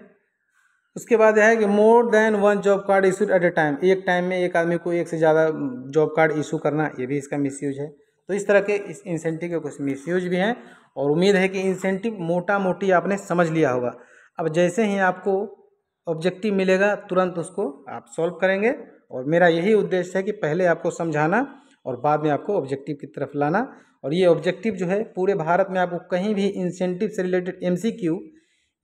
उसके बाद है कि more than one job card issue at a time एक टाइम में एक आदमी को एक से ज़्यादा जॉब कार्ड इशू करना ये भी इसका मिस यूज है तो इस तरह के इस इंसेंटिव के कुछ मिस यूज भी हैं और उम्मीद है कि इंसेंटिव मोटा मोटी आपने समझ लिया होगा अब जैसे ही आपको ऑब्जेक्टिव मिलेगा तुरंत उसको आप सॉल्व करेंगे और मेरा यही उद्देश्य है कि पहले आपको समझाना और बाद में आपको ऑब्जेक्टिव की तरफ लाना और ये ऑब्जेक्टिव जो है पूरे भारत में आपको कहीं भी इंसेंटिव से रिलेटेड एम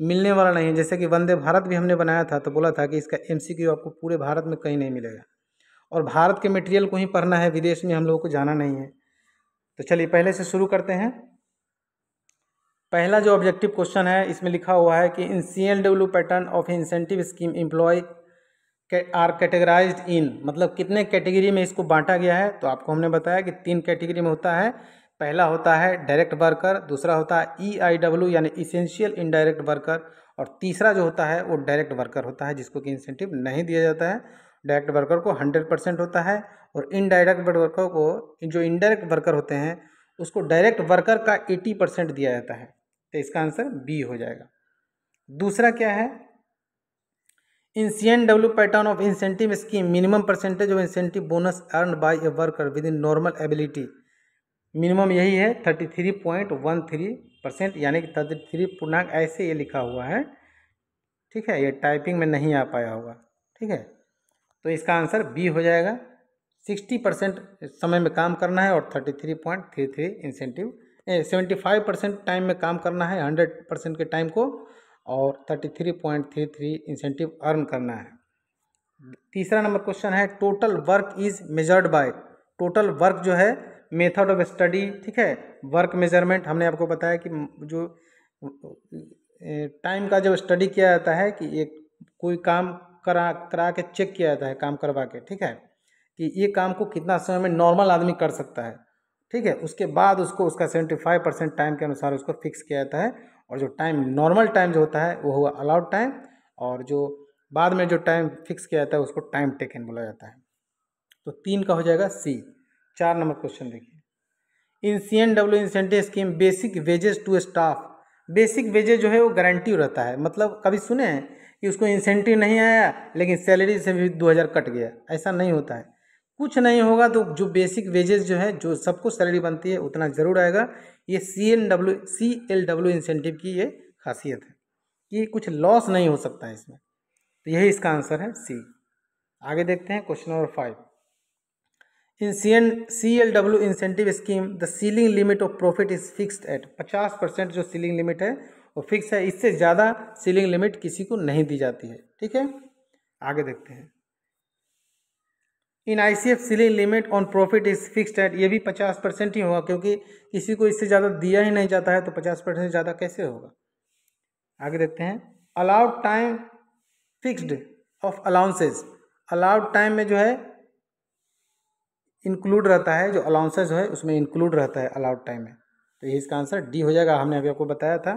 मिलने वाला नहीं है जैसे कि वंदे भारत भी हमने बनाया था तो बोला था कि इसका एम आपको पूरे भारत में कहीं नहीं मिलेगा और भारत के मटेरियल को ही पढ़ना है विदेश में हम लोगों को जाना नहीं है तो चलिए पहले से शुरू करते हैं पहला जो ऑब्जेक्टिव क्वेश्चन है इसमें लिखा हुआ है कि in C L W pattern of incentive scheme employee are categorise in मतलब कितने कैटेगरी में इसको बांटा गया है तो आपको हमने बताया कि तीन कैटेगरी में होता है पहला होता है डायरेक्ट वर्कर दूसरा होता है ई आई डब्ल्यू यानी इसेंशियल इनडायरेक्ट वर्कर और तीसरा जो होता है वो डायरेक्ट वर्कर होता है जिसको कि इंसेंटिव नहीं दिया जाता है डायरेक्ट वर्कर को हंड्रेड परसेंट होता है और इनडायरेक्ट वर्कर को जो इनडायरेक्ट वर्कर होते हैं उसको डायरेक्ट वर्कर का एटी परसेंट दिया जाता है तो इसका आंसर बी हो जाएगा दूसरा क्या है in C N W pattern of incentive scheme minimum percentage of incentive bonus earn by a worker with in normal ability minimum यही है thirty three point one three percent यानी कि थर्टी थ्री पूर्णांक ऐसे ये लिखा हुआ है ठीक है ये टाइपिंग में नहीं आ पाया होगा ठीक है तो इसका आंसर बी हो जाएगा सिक्सटी परसेंट समय में काम करना है और thirty three point three three incentive seventy five percent time में काम करना है हंड्रेड परसेंट के टाइम को और thirty three point three three incentive earn करना है तीसरा नंबर क्वेश्चन है total work is measured by total work जो है मेथड ऑफ स्टडी ठीक है वर्क मेजरमेंट हमने आपको बताया कि जो टाइम का जब स्टडी किया जाता है कि एक कोई काम करा करा के चेक किया जाता है काम करवा के ठीक है कि ये काम को कितना समय में नॉर्मल आदमी कर सकता है ठीक है उसके बाद उसको उसका सेवेंटी फाइव परसेंट टाइम के अनुसार उसको फिक्स किया जाता है और जो टाइम नॉर्मल टाइम जो होता है वो हुआ अलाउड टाइम और जो बाद में जो टाइम फिक्स किया जाता है उसको टाइम टेकन बोला जाता है तो तीन का हो जाएगा सी चार नंबर क्वेश्चन देखिए in C N W incentive scheme basic wages to staff basic wages जो है वो गारंटी रहता है मतलब कभी सुने हैं कि उसको इंसेंटिव नहीं आया लेकिन सैलरी से भी दो हज़ार कट गया ऐसा नहीं होता है कुछ नहीं होगा तो जो बेसिक वेजेस जो है जो सबको सैलरी बनती है उतना ज़रूर आएगा ये C N W C L W incentive की ये खासियत है कि कुछ लॉस नहीं हो सकता है इसमें तो यही इसका आंसर है सी आगे देखते हैं question number five in C N C L W incentive scheme the ceiling limit of profit is fix at पचास परसेंट जो सीलिंग लिमिट है वो फिक्स है इससे ज़्यादा सीलिंग लिमिट किसी को नहीं दी जाती है ठीक है आगे देखते हैं in I C F ceiling limit on profit is fixed at ये भी पचास परसेंट ही होगा क्योंकि किसी को इससे ज़्यादा दिया ही नहीं जाता है तो पचास परसेंट ज़्यादा कैसे होगा आगे देखते हैं allowed time fixed of allowances allowed time में जो है इंक्लूड रहता है जो अलाउंसेज है उसमें इंक्लूड रहता है अलाउड टाइम में तो ये इसका आंसर डी हो जाएगा हमने अभी आपको बताया था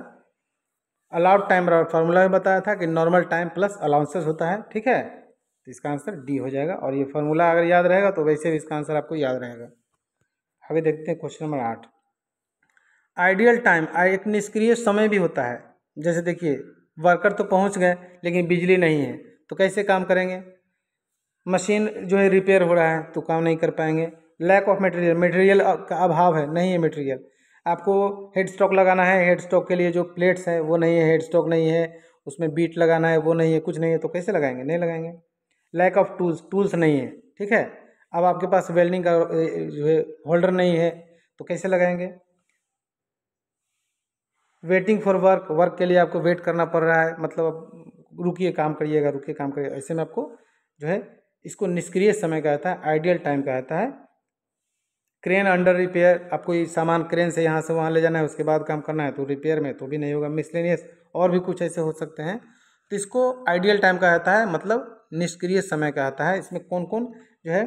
अलाउड टाइम फार्मूला में बताया था कि नॉर्मल टाइम प्लस अलाउंसेज होता है ठीक है तो इसका आंसर डी हो जाएगा और ये फॉर्मूला अगर याद रहेगा तो वैसे भी इसका आंसर आपको याद रहेगा अभी देखते हैं क्वेश्चन नंबर आठ आइडियल टाइम एक निष्क्रिय समय भी होता है जैसे देखिए वर्कर तो पहुंच गए लेकिन बिजली नहीं है तो कैसे काम करेंगे मशीन जो है रिपेयर हो रहा है तो काम नहीं कर पाएंगे लैक ऑफ मटेरियल मटेरियल का अभाव है नहीं है मटेरियल आपको हेड स्टॉक लगाना है हेड स्टॉक के लिए जो प्लेट्स हैं वो नहीं है हेड स्टॉक नहीं है उसमें बीट लगाना है वो नहीं है कुछ नहीं है तो कैसे लगाएंगे नहीं लगाएंगे लैक ऑफ टूल्स टूल्स नहीं है ठीक है अब आपके पास वेल्डिंग का जो है होल्डर नहीं है तो कैसे लगाएंगे वेटिंग फॉर वर्क वर्क के लिए आपको वेट करना पड़ रहा है मतलब रुकिए काम करिएगा रुकिए काम करिएगा ऐसे में आपको जो है इसको निष्क्रिय समय का आता है आइडियल टाइम का आता है क्रेन अंडर रिपेयर आपको कोई सामान क्रेन से यहाँ से वहाँ ले जाना है उसके बाद काम करना है तो रिपेयर में तो भी नहीं होगा मिसलेनियस और भी कुछ ऐसे हो सकते हैं तो इसको आइडियल टाइम का रहता है मतलब निष्क्रिय समय कहता है इसमें कौन कौन जो है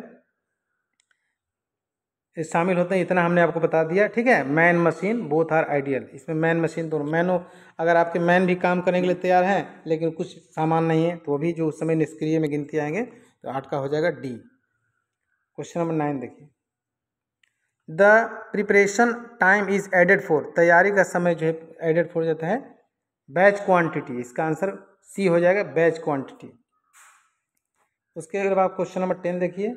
शामिल होते हैं इतना हमने आपको बता दिया ठीक है man machine both are ideal इसमें मैन मशीन दोनों मैनो अगर आपके मैन भी काम करने के लिए तैयार हैं लेकिन कुछ सामान नहीं है तो भी जो उस समय निष्क्रिय में गिनती आएंगे तो आठ का हो जाएगा डी क्वेश्चन नंबर नाइन देखिए the preparation time is added for तैयारी का समय जो है एडेड फॉर जाता है बैच क्वांटिटी इसका आंसर सी हो जाएगा बैच क्वांटिटी उसके अगर आप क्वेश्चन नंबर टेन देखिए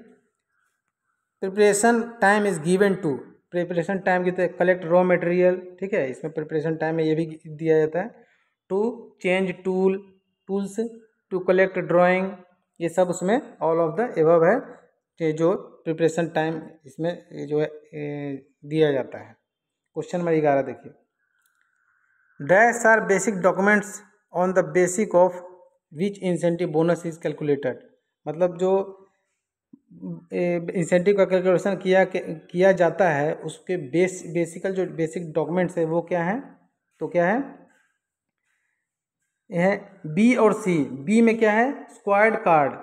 preparation time is given to preparation time की कलेक्ट रॉ मटेरियल ठीक है इसमें प्रिपरेशन टाइम में ये भी दिया जाता है to change tool tools to collect drawing ये सब उसमें ऑल ऑफ द एवब है कि जो प्रिपरेशन टाइम इसमें जो है दिया जाता है क्वेश्चन नंबर ग्यारह देखिए dash are basic documents on the basic of which incentive bonus is calculated मतलब जो इंसेंटिव का कैलकुलेशन किया किया जाता है उसके बेस बेसिकल जो बेसिक डॉक्यूमेंट्स है वो क्या है तो क्या है यह बी और सी बी में क्या है स्क्वाड कार्ड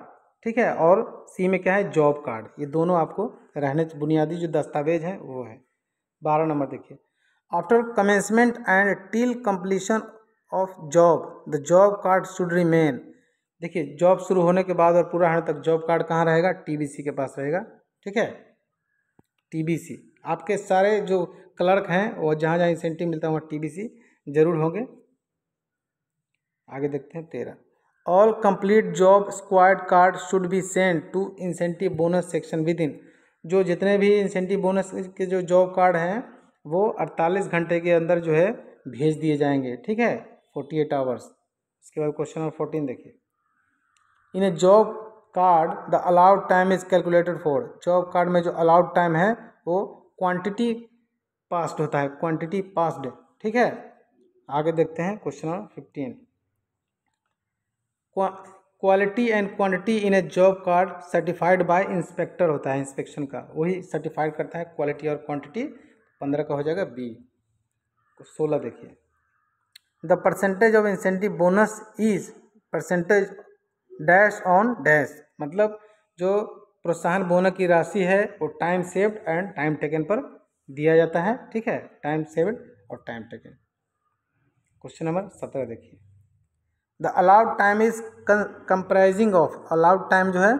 ठीक है और सी में क्या है जॉब कार्ड ये दोनों आपको रहने बुनियादी जो दस्तावेज हैं वो है बारह नंबर देखिए after commencement and till completion of job the job card should remain देखिए जॉब शुरू होने के बाद और पूरा हर तक जॉब कार्ड कहाँ रहेगा टीबीसी के पास रहेगा ठीक है टीबीसी आपके सारे जो क्लर्क हैं वो जहाँ जहाँ इंसेंटिव मिलता है वहाँ टी जरूर होंगे आगे देखते हैं तेरह all complete job squad card should be send to incentive bonus section within जो जितने भी इंसेंटिव बोनस के जो जॉब कार्ड हैं वो 48 घंटे के अंदर जो है भेज दिए जाएंगे ठीक है 48 आवर्स इसके बाद क्वेश्चन नंबर 14 देखिए in a job card the allowed time is calculated for job card में जो अलाउड टाइम है वो क्वांटिटी पास्ड होता है क्वांटिटी पास्ड ठीक है आगे देखते हैं question number fifteen quality and quantity in a job card certified by inspector होता है इंस्पेक्शन का वही सर्टिफाइड करता है क्वालिटी और क्वांटिटी पंद्रह का हो जाएगा बी सोलह देखिए the percentage of incentive bonus is percentage dash on dash मतलब जो प्रोत्साहन बोनस की राशि है वो time saved and time taken पर दिया जाता है ठीक है टाइम सेव्ड और टाइम टेकन क्वेश्चन नंबर सत्रह देखिए the allowed time is comprising of allowed time जो है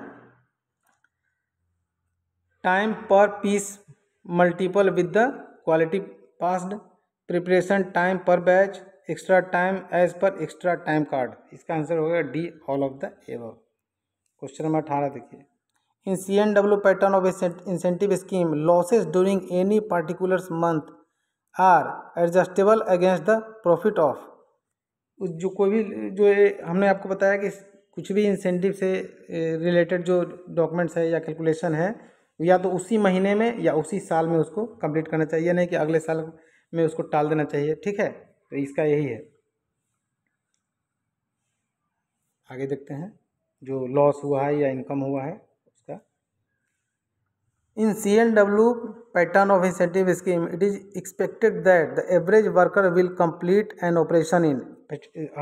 time per piece multiple with the quality passed preparation time per batch extra time as per extra time card इसका answer होगा D all of the above question number अठारह देखिए in C N W pattern of incentive scheme losses during any particular month are adjustable against the profit of जो कोई भी जो हमने आपको बताया कि कुछ भी इंसेंटिव से रिलेटेड जो डॉक्यूमेंट्स है या कैलकुलेशन है या तो उसी महीने में या उसी साल में उसको कंप्लीट करना चाहिए नहीं कि अगले साल में उसको टाल देना चाहिए ठीक है तो इसका यही है आगे देखते हैं जो लॉस हुआ है या इनकम हुआ है उसका in C N W pattern of incentive scheme it is expected that the average worker will complete an operation in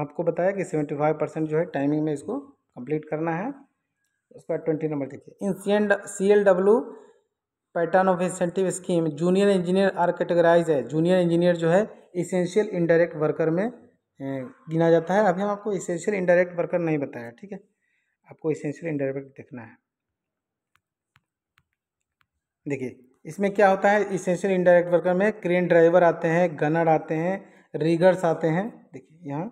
आपको बताया कि सेवेंटी फाइव परसेंट जो है टाइमिंग में इसको कंप्लीट करना है उसके बाद ट्वेंटी नंबर देखिए in C N C L W pattern of incentive scheme junior engineer are categorize है जूनियर इंजीनियर जो है इसेंशियल इनडायरेक्ट वर्कर में गिना जाता है अभी हम आपको इसेंशियल इनडायरेक्ट वर्कर नहीं बताया ठीक है आपको इसेंशियल इनडायरेक्ट देखना है देखिए इसमें क्या होता है इसेंशियल इनडायरेक्ट वर्कर में क्रेन ड्राइवर आते हैं गनर आते हैं रिगर्स आते हैं देखिए यहाँ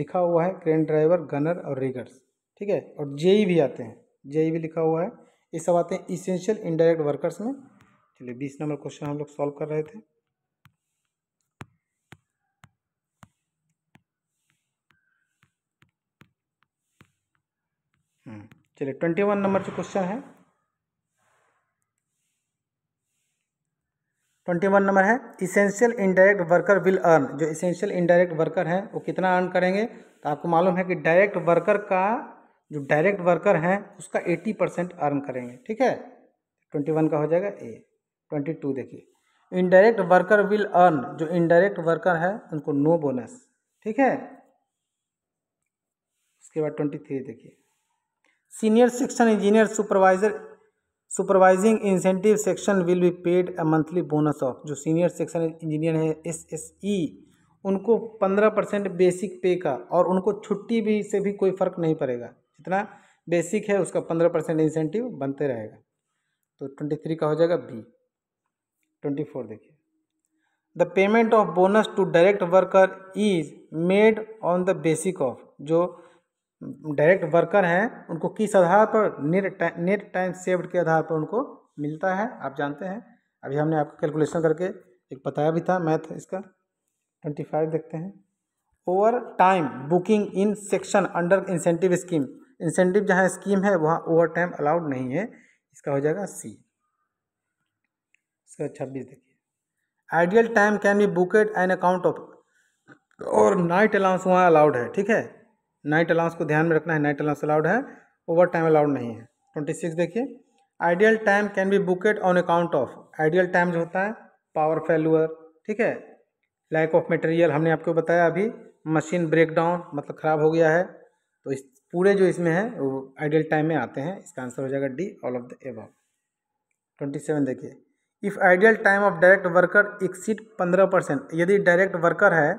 लिखा हुआ है क्रेन ड्राइवर गनर और रिगर्स ठीक है और जेई e भी आते हैं जेई e भी लिखा हुआ है ये सब आते हैं इसेंशियल इनडायरेक्ट वर्कर्स में चलिए बीस नंबर क्वेश्चन हम लोग सॉल्व कर रहे थे चलिए ट्वेंटी वन नंबर जो क्वेश्चन है ट्वेंटी वन नंबर है essential indirect worker will earn जो इसेंशियल इनडायरेक्ट वर्कर है वो कितना अर्न करेंगे तो आपको मालूम है कि डायरेक्ट वर्कर का जो डायरेक्ट वर्कर हैं उसका एटी परसेंट अर्न करेंगे ठीक है ट्वेंटी वन का हो जाएगा ए ट्वेंटी टू देखिए इनडायरेक्ट वर्कर विल अर्न जो इनडायरेक्ट वर्कर है उनको नो बोनस ठीक है उसके बाद ट्वेंटी थ्री देखिए senior section engineer supervisor supervising incentive section will be paid a monthly bonus of जो सीनियर सेक्शन इंजीनियर है एस एस ई उनको पंद्रह परसेंट बेसिक पे का और उनको छुट्टी भी से भी कोई फ़र्क नहीं पड़ेगा जितना बेसिक है उसका पंद्रह परसेंट इंसेंटिव बनते रहेगा तो ट्वेंटी थ्री का हो जाएगा बी ट्वेंटी फोर देखिए the payment of bonus to direct worker is made on the basic of जो डायरेक्ट वर्कर हैं उनको किस आधार पर net time net time saved के आधार पर उनको मिलता है आप जानते हैं अभी हमने आपको कैलकुलेशन करके एक बताया भी था मैथ इसका ट्वेंटी फाइव देखते हैं over time booking in section under incentive scheme incentive जहाँ स्कीम है वहाँ ओवर टाइम अलाउड नहीं है इसका हो जाएगा सी इसका छब्बीस देखिए ideal time can be booked an account of और नाइट अलाउंस वहाँ अलाउड है ठीक है नाइट अलाउंस को ध्यान में रखना है नाइट अलाउंस अलाउड है ओवर टाइम अलाउड नहीं है ट्वेंटी सिक्स देखिए ideal time can be booked on account of ideal time जो होता है पावर फेलुअर ठीक है लैक ऑफ मटेरियल हमने आपको बताया अभी मशीन डाउन मतलब ख़राब हो गया है तो इस पूरे जो इसमें है वो आइडियल टाइम में आते हैं इसका आंसर हो जाएगा D all of the above twenty seven देखिए if ideal time of direct worker exceed पंद्रह परसेंट यदि डायरेक्ट वर्कर है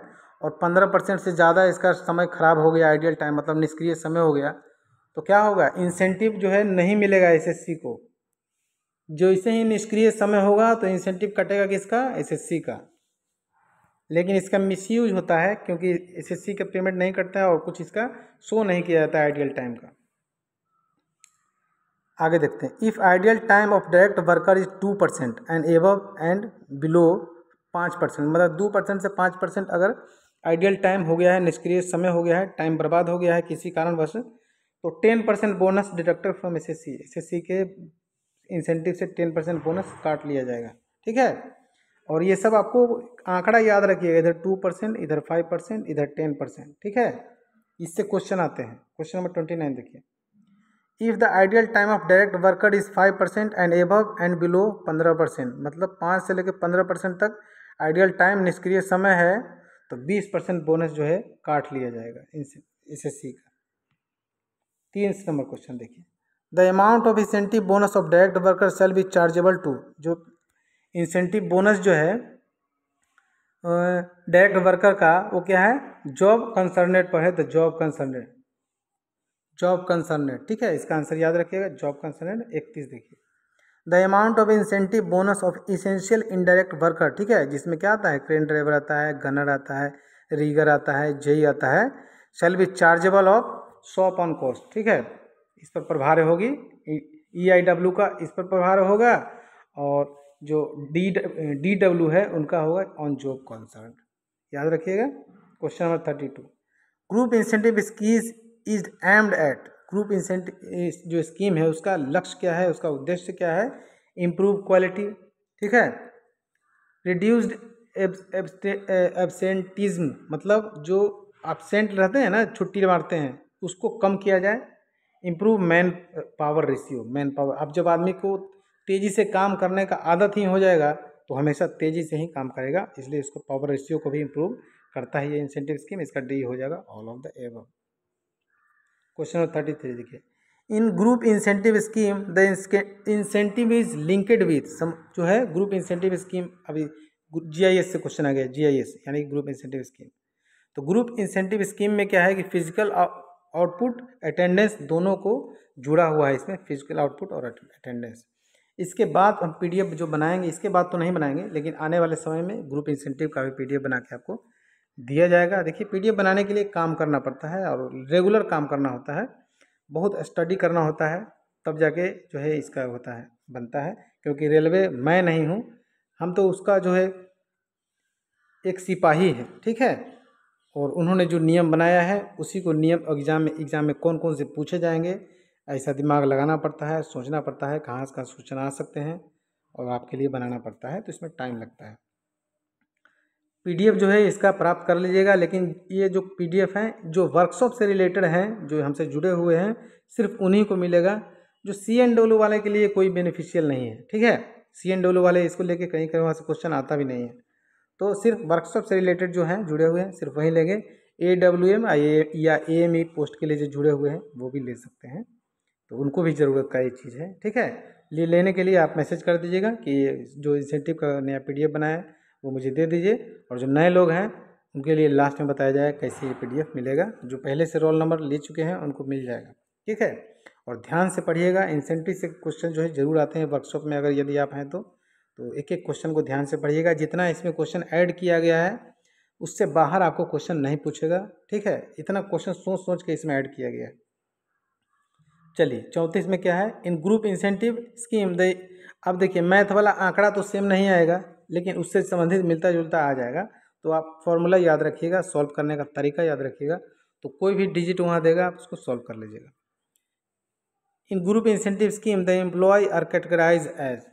और पंद्रह परसेंट से ज़्यादा इसका समय ख़राब हो गया आइडियल टाइम मतलब निष्क्रिय समय हो गया तो क्या होगा इंसेंटिव जो है नहीं मिलेगा एसएससी को जो इसे ही निष्क्रिय समय होगा तो इंसेंटिव कटेगा किसका एसएससी का लेकिन इसका मिसयूज होता है क्योंकि एसएससी का पेमेंट नहीं कटता है और कुछ इसका शो नहीं किया जाता आइडियल टाइम का आगे देखते हैं if ideal time of direct worker is two percent and above and below पाँच परसेंट मतलब दो परसेंट से पाँच परसेंट अगर आइडियल टाइम हो गया है निष्क्रिय समय हो गया है टाइम बर्बाद हो गया है किसी कारणवश तो ten percent bonus deducted from S S C के इंसेंटिव से टेन परसेंट बोनस काट लिया जाएगा ठीक है और ये सब आपको आंकड़ा याद रखिएगा इधर टू परसेंट इधर फाइव परसेंट इधर टेन परसेंट ठीक है इससे क्वेश्चन आते हैं क्वेश्चन नंबर ट्वेंटी नाइन देखिए if the ideal time of direct worker is five percent and above and below पंद्रह परसेंट मतलब पाँच से लेकर पंद्रह परसेंट तक आइडियल टाइम निष्क्रिय समय है तो 20 परसेंट बोनस जो है काट लिया जाएगा इसे सी का तीन नंबर क्वेश्चन देखिए the amount of incentive bonus of direct worker shall be chargeable to जो इंसेंटिव बोनस जो है डायरेक्ट वर्कर का वो क्या है जॉब कंसर्नेट पर है तो जॉब कंसर्नेट जॉब कंसर्नेट ठीक है इसका आंसर याद रखिएगा जॉब कंसर्नेट इकतीस देखिए the amount of incentive bonus of essential indirect worker ठीक है जिसमें क्या आता है क्रेन ड्राइवर आता है गनर आता है रीगर आता है जेई आता है shall be chargeable of shop on cost ठीक है इस पर प्रभार होगी ई आई e डब्ल्यू का इस पर प्रभार होगा और जो डी डी डब्ल्यू है उनका होगा ऑन जॉब कॉन्सर्न याद रखिएगा question number thirty two group incentive schemes is aimed at group incentive जो स्कीम है उसका लक्ष्य क्या है उसका उद्देश्य क्या है इम्प्रूव क्वालिटी ठीक है रिड्यूस्ड एबसेंटिज्म eh, मतलब जो एबसेंट रहते हैं ना छुट्टी मारते हैं उसको कम किया जाए improve manpower ratio manpower अब जब आदमी को तेज़ी से काम करने का आदत ही हो जाएगा तो हमेशा तेज़ी से ही काम करेगा इसलिए इसको पावर रेशियो को भी इम्प्रूव करता है ये इंसेंटिव स्कीम इसका डी हो जाएगा all of the above question number thirty three देखिए in group incentive scheme the incentive is linked with sum जो है ग्रुप इंसेंटिव स्कीम अभी जीआईएस से क्वेश्चन आ गया जीआईएस यानी ग्रुप इंसेंटिव स्कीम तो ग्रुप इंसेंटिव स्कीम में क्या है कि फिजिकल आउटपुट अटेंडेंस दोनों को जुड़ा हुआ है इसमें फिजिकल आउटपुट और अटेंडेंस इसके बाद हम पीडीएफ जो बनाएंगे इसके बाद तो नहीं बनाएंगे लेकिन आने वाले समय में ग्रुप इंसेंटिव का भी पीडीएफ बना के आपको दिया जाएगा देखिए पीडीएफ बनाने के लिए काम करना पड़ता है और रेगुलर काम करना होता है बहुत स्टडी करना होता है तब जाके जो है इसका होता है बनता है क्योंकि रेलवे मैं नहीं हूँ हम तो उसका जो है एक सिपाही है ठीक है और उन्होंने जो नियम बनाया है उसी को नियम एग्ज़ाम में एग्ज़ाम में कौन कौन से पूछे जाएंगे ऐसा दिमाग लगाना पड़ता है सोचना पड़ता है कहाँ से कहाँ सूचना आ सकते हैं और आपके लिए बनाना पड़ता है तो इसमें टाइम लगता है पीडीएफ जो है इसका प्राप्त कर लीजिएगा लेकिन ये जो पीडीएफ हैं जो वर्कशॉप से रिलेटेड हैं जो हमसे जुड़े हुए हैं सिर्फ उन्हीं को मिलेगा जो सी एन डब्ल्यू वाले के लिए कोई बेनिफिशियल नहीं है ठीक है सी एन डब्ल्यू वाले इसको लेके कहीं कहीं वहाँ से क्वेश्चन आता भी नहीं है तो सिर्फ वर्कशॉप से रिलेटेड जो हैं जुड़े हुए हैं सिर्फ वहीं लेंगे ए डब्ल्यू एम या ए एम ई पोस्ट के लिए जो जुड़े हुए हैं वो भी ले सकते हैं तो उनको भी ज़रूरत का ये चीज़ है ठीक है ले लेने के लिए आप मैसेज कर दीजिएगा कि जो इंसेंटिव का नया पी बनाया है वो मुझे दे दीजिए और जो नए लोग हैं उनके लिए लास्ट में बताया जाए कैसे ये पी मिलेगा जो पहले से रोल नंबर ले चुके हैं उनको मिल जाएगा ठीक है और ध्यान से पढ़िएगा इंसेंटिव से क्वेश्चन जो है ज़रूर आते हैं वर्कशॉप में अगर यदि आप हैं तो तो एक एक क्वेश्चन को ध्यान से पढ़िएगा जितना इसमें क्वेश्चन ऐड किया गया है उससे बाहर आपको क्वेश्चन नहीं पूछेगा ठीक है इतना क्वेश्चन सोच सोच के इसमें ऐड किया गया है चलिए चौंतीस में क्या है इन ग्रुप इंसेंटिव स्कीम दे अब देखिए मैथ वाला आंकड़ा तो सेम नहीं आएगा लेकिन उससे संबंधित मिलता जुलता आ जाएगा तो आप फॉर्मूला याद रखिएगा सॉल्व करने का तरीका याद रखिएगा तो कोई भी डिजिट वहाँ देगा आप उसको सॉल्व कर लीजिएगा in group incentive scheme the employ are categorize as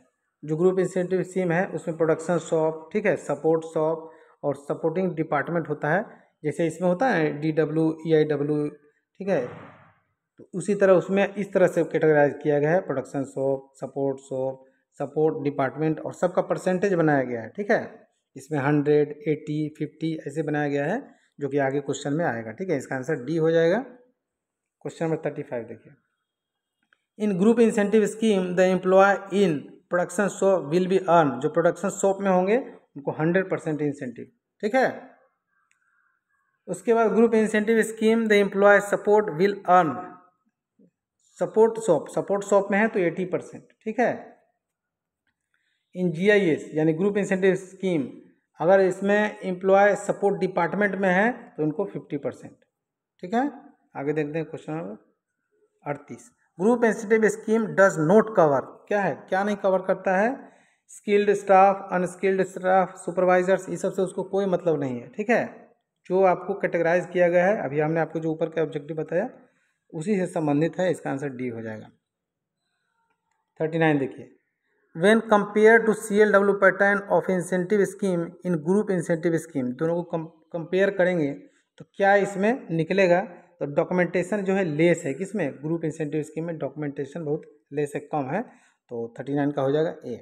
जो ग्रुप इंसेंटिव स्कीम है उसमें प्रोडक्शन शॉप ठीक है सपोर्ट शॉप और सपोर्टिंग डिपार्टमेंट होता है जैसे इसमें होता है D W E I W ठीक है तो उसी तरह उसमें इस तरह से कैटेगराइज किया गया है production shop support shop support department और सबका परसेंटेज बनाया गया है ठीक है इसमें हंड्रेड एटी फिफ्टी ऐसे बनाया गया है जो कि आगे क्वेश्चन में आएगा ठीक है इसका आंसर डी हो जाएगा क्वेश्चन नंबर थर्टी फाइव देखिए in group incentive scheme the employ in production shop will be earn जो प्रोडक्शन शॉप में होंगे उनको हंड्रेड परसेंट इंसेंटिव ठीक है उसके बाद group incentive scheme the employ support will earn support shop support shop में है तो एटी परसेंट ठीक है इन जी आई एस यानी ग्रुप इंसेंटिव स्कीम अगर इसमें एम्प्लॉय सपोर्ट डिपार्टमेंट में है तो इनको फिफ्टी परसेंट ठीक है आगे देखते हैं क्वेश्चन नंबर अड़तीस group incentive scheme does not cover क्या है क्या नहीं कवर करता है skilled staff unskilled staff supervisors ये सबसे उसको कोई मतलब नहीं है ठीक है जो आपको कैटेगराइज किया गया है अभी हमने आपको जो ऊपर का ऑब्जेक्टिव बताया उसी से संबंधित है इसका आंसर डी हो जाएगा थर्टी नाइन देखिए when compare to C L W pattern of incentive scheme in group incentive scheme दोनों को कंपेयर करेंगे तो क्या इसमें निकलेगा तो डॉक्यूमेंटेशन जो है लेस है किसमें ग्रुप इंसेंटिव स्कीम में डॉक्यूमेंटेशन बहुत लेस है कम है तो थर्टी नाइन का हो जाएगा ए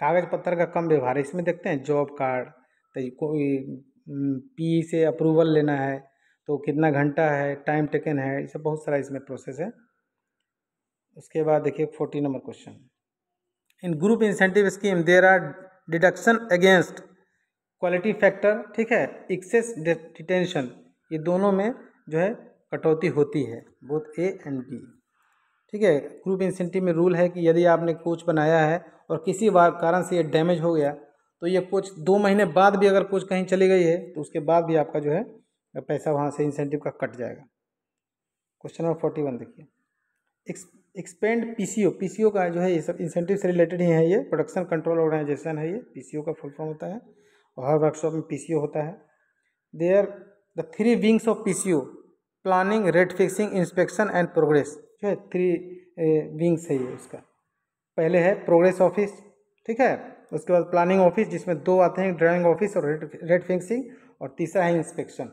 कागज़ पत्र का कम व्यवहार है इसमें देखते हैं जॉब कार्ड तो कोई पी से अप्रूवल लेना है तो कितना घंटा है टाइम टेकन है ये सब बहुत सारा इसमें प्रोसेस है उसके बाद देखिए forty number question in group incentive scheme there are deduction against quality factor ठीक है एक्सेस डिटेंशन ये दोनों में जो है कटौती होती है बोथ ए एंड बी ठीक है ग्रुप इंसेंटिव में रूल है कि यदि आपने कोच बनाया है और किसी बार कारण से ये डैमेज हो गया तो ये कोच दो महीने बाद भी अगर कोच कहीं चली गई है तो उसके बाद भी आपका जो है पैसा वहाँ से इंसेंटिव का कट जाएगा क्वेश्चन नंबर फोर्टी वन देखिए एक्सपेंड पीसीओ पीसीओ का जो है ये सब इंसेंटिव से रिलेटेड ही है ये प्रोडक्शन कंट्रोल ऑर्गेनाइजेशन है ये पीसीओ का फुल फॉर्म होता है और हर वर्कशॉप में पीसीओ होता है there the three wings of PCO planning rate fixing inspection and progress जो है थ्री विंग्स है ये उसका पहले है प्रोग्रेस ऑफिस ठीक है उसके बाद प्लानिंग ऑफिस जिसमें दो आते हैं ड्राइंग ऑफिस और रेट रेट फिक्सिंग और तीसरा है इंस्पेक्शन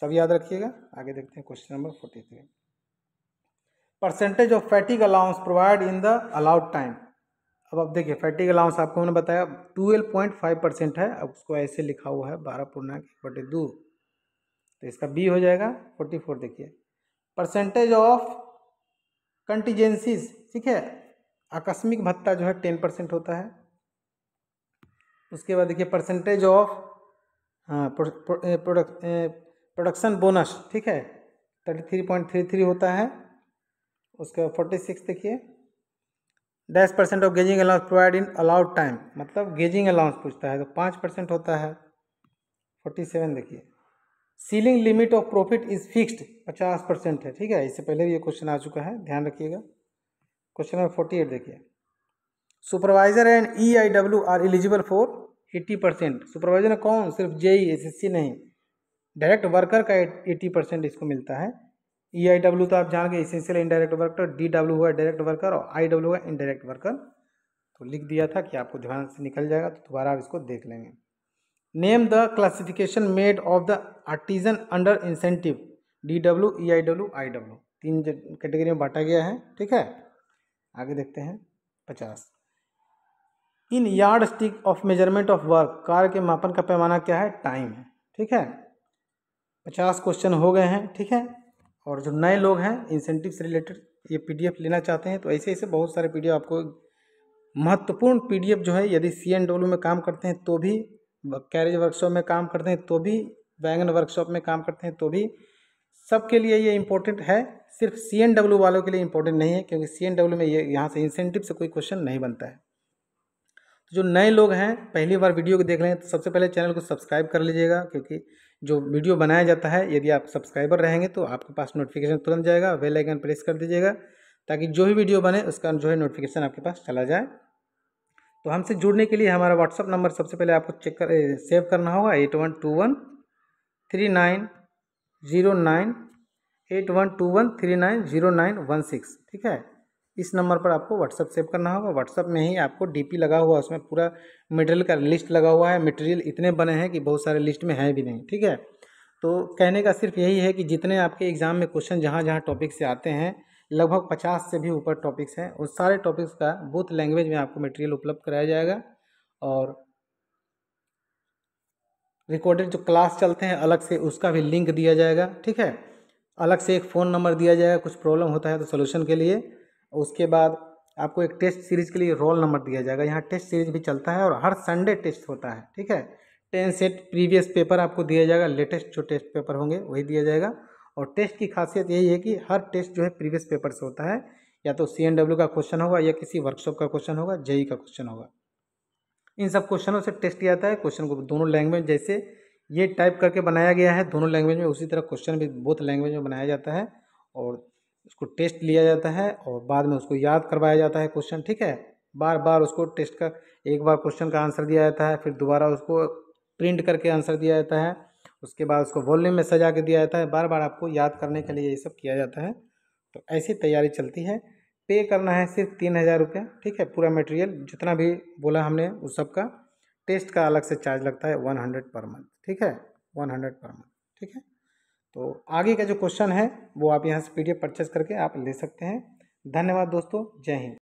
सब याद रखिएगा आगे देखते हैं question number forty three percentage of fatigue allowance provide in the allowed time अब आप देखिए फैटिक अलाउंस आपको हमने बताया ट्वेल्व पॉइंट फाइव परसेंट है अब उसको ऐसे लिखा हुआ है बारह पूर्णांक बटे दो तो इसका बी हो जाएगा फोर्टी फोर देखिए परसेंटेज ऑफ कंटीजेंसीज ठीक है आकस्मिक भत्ता जो है टेन परसेंट होता है उसके बाद देखिए परसेंटेज ऑफ हाँ प्रोडक्शन बोनस ठीक है thirty three point three three होता है उसके फोर्टी सिक्स देखिए dash percent of gauging allowance provide in allowed time मतलब गेजिंग अलाउंस पूछता है तो पाँच परसेंट होता है फोर्टी सेवन देखिए ceiling limit of profit is fixed पचास परसेंट है ठीक है इससे पहले भी ये क्वेश्चन आ चुका है ध्यान रखिएगा क्वेश्चन नंबर फोर्टी एट देखिए supervisor and E I W are eligible for eighty percent supervisor कौन सिर्फ J E S S C नहीं डायरेक्ट वर्कर का एट्टी परसेंट इसको मिलता है ई आई डब्ल्यू तो आप जान गए essential indirect worker D W हुआ डायरेक्ट वर्कर और आई डब्ल्यू हुआ इनडायरेक्ट वर्कर तो लिख दिया था कि आपको ध्यान से निकल जाएगा तो दोबारा आप इसको देख लेंगे name the classification made of the artisan under incentive D W E I W I W तीन कैटेगरी में बांटा गया है ठीक है आगे देखते हैं पचास in yardstick of measurement of work कार के मापन का पैमाना क्या है टाइम है ठीक है पचास क्वेश्चन हो गए हैं ठीक है और जो नए लोग हैं इंसेंटिव से रिलेटेड ये पीडीएफ लेना चाहते हैं तो ऐसे ऐसे बहुत सारे पीडीएफ आपको महत्वपूर्ण पीडीएफ जो है यदि सी एन डब्ल्यू में काम करते हैं तो भी कैरेज वर्कशॉप में काम करते हैं तो भी वैगन वर्कशॉप में काम करते हैं तो भी सबके लिए ये इंपॉर्टेंट है सिर्फ सी एन डब्ल्यू वालों के लिए इंपॉर्टेंट नहीं है क्योंकि सी एन डब्ल्यू में ये यहाँ से इंसेंटिव से कोई क्वेश्चन नहीं बनता है तो जो नए लोग हैं पहली बार वीडियो को देख रहे हैं तो सबसे पहले चैनल को सब्सक्राइब कर लीजिएगा क्योंकि जो वीडियो बनाया जाता है यदि आप सब्सक्राइबर रहेंगे तो आपके पास नोटिफिकेशन तुरंत जाएगा बेल आइकन प्रेस कर दीजिएगा ताकि जो भी वीडियो बने उसका जो है नोटिफिकेशन आपके पास चला जाए तो हमसे जुड़ने के लिए हमारा व्हाट्सअप नंबर सबसे पहले आपको चेक कर सेव करना होगा eight one two one three nine zero nine eight one two one three nine zero nine one six ठीक है इस नंबर पर आपको व्हाट्सअप सेव करना होगा व्हाट्सअप में ही आपको डीपी लगा हुआ उसमें पूरा मटेरियल का लिस्ट लगा हुआ है मटेरियल इतने बने हैं कि बहुत सारे लिस्ट में है भी नहीं ठीक है तो कहने का सिर्फ यही है कि जितने आपके एग्ज़ाम में क्वेश्चन जहाँ जहाँ टॉपिक से आते हैं लगभग पचास से भी ऊपर टॉपिक्स हैं उस सारे टॉपिक्स का बूथ लैंग्वेज में आपको मटेरियल उपलब्ध कराया जाएगा और रिकॉर्डेड जो क्लास चलते हैं अलग से उसका भी लिंक दिया जाएगा ठीक है अलग से एक फ़ोन नंबर दिया जाएगा कुछ प्रॉब्लम होता है तो सोल्यूशन के लिए उसके बाद आपको एक टेस्ट सीरीज के लिए रोल नंबर दिया जाएगा यहाँ टेस्ट सीरीज भी चलता है और हर संडे टेस्ट होता है ठीक है टेन सेट प्रीवियस पेपर आपको दिया जाएगा लेटेस्ट जो टेस्ट पेपर होंगे वही दिया जाएगा और टेस्ट की खासियत यही है कि हर टेस्ट जो है प्रीवियस पेपर से होता है या तो सी का क्वेश्चन होगा या किसी वर्कशॉप का क्वेश्चन होगा जेई e का क्वेश्चन होगा इन सब क्वेश्चनों से टेस्ट किया जाता है क्वेश्चन को दोनों लैंग्वेज जैसे ये टाइप करके बनाया गया है दोनों लैंग्वेज में उसी तरह क्वेश्चन भी बहुत लैंग्वेज में बनाया जाता है और उसको टेस्ट लिया जाता है और बाद में उसको याद करवाया जाता है क्वेश्चन ठीक है बार बार उसको टेस्ट का एक बार क्वेश्चन का आंसर दिया जाता है फिर दोबारा उसको प्रिंट करके आंसर दिया जाता है उसके बाद उसको वॉल्यूम में सजा के दिया जाता है बार बार आपको याद करने के लिए ये सब किया जाता है तो ऐसी तैयारी चलती है पे करना है सिर्फ तीन हज़ार रुपया ठीक है पूरा मटेरियल जितना भी बोला हमने उस सब का टेस्ट का अलग से चार्ज लगता है वन हंड्रेड पर मंथ ठीक है वन हंड्रेड पर मंथ ठीक है तो आगे का जो क्वेश्चन है वो आप यहाँ से पी एफ परचेस करके आप ले सकते हैं धन्यवाद दोस्तों जय हिंद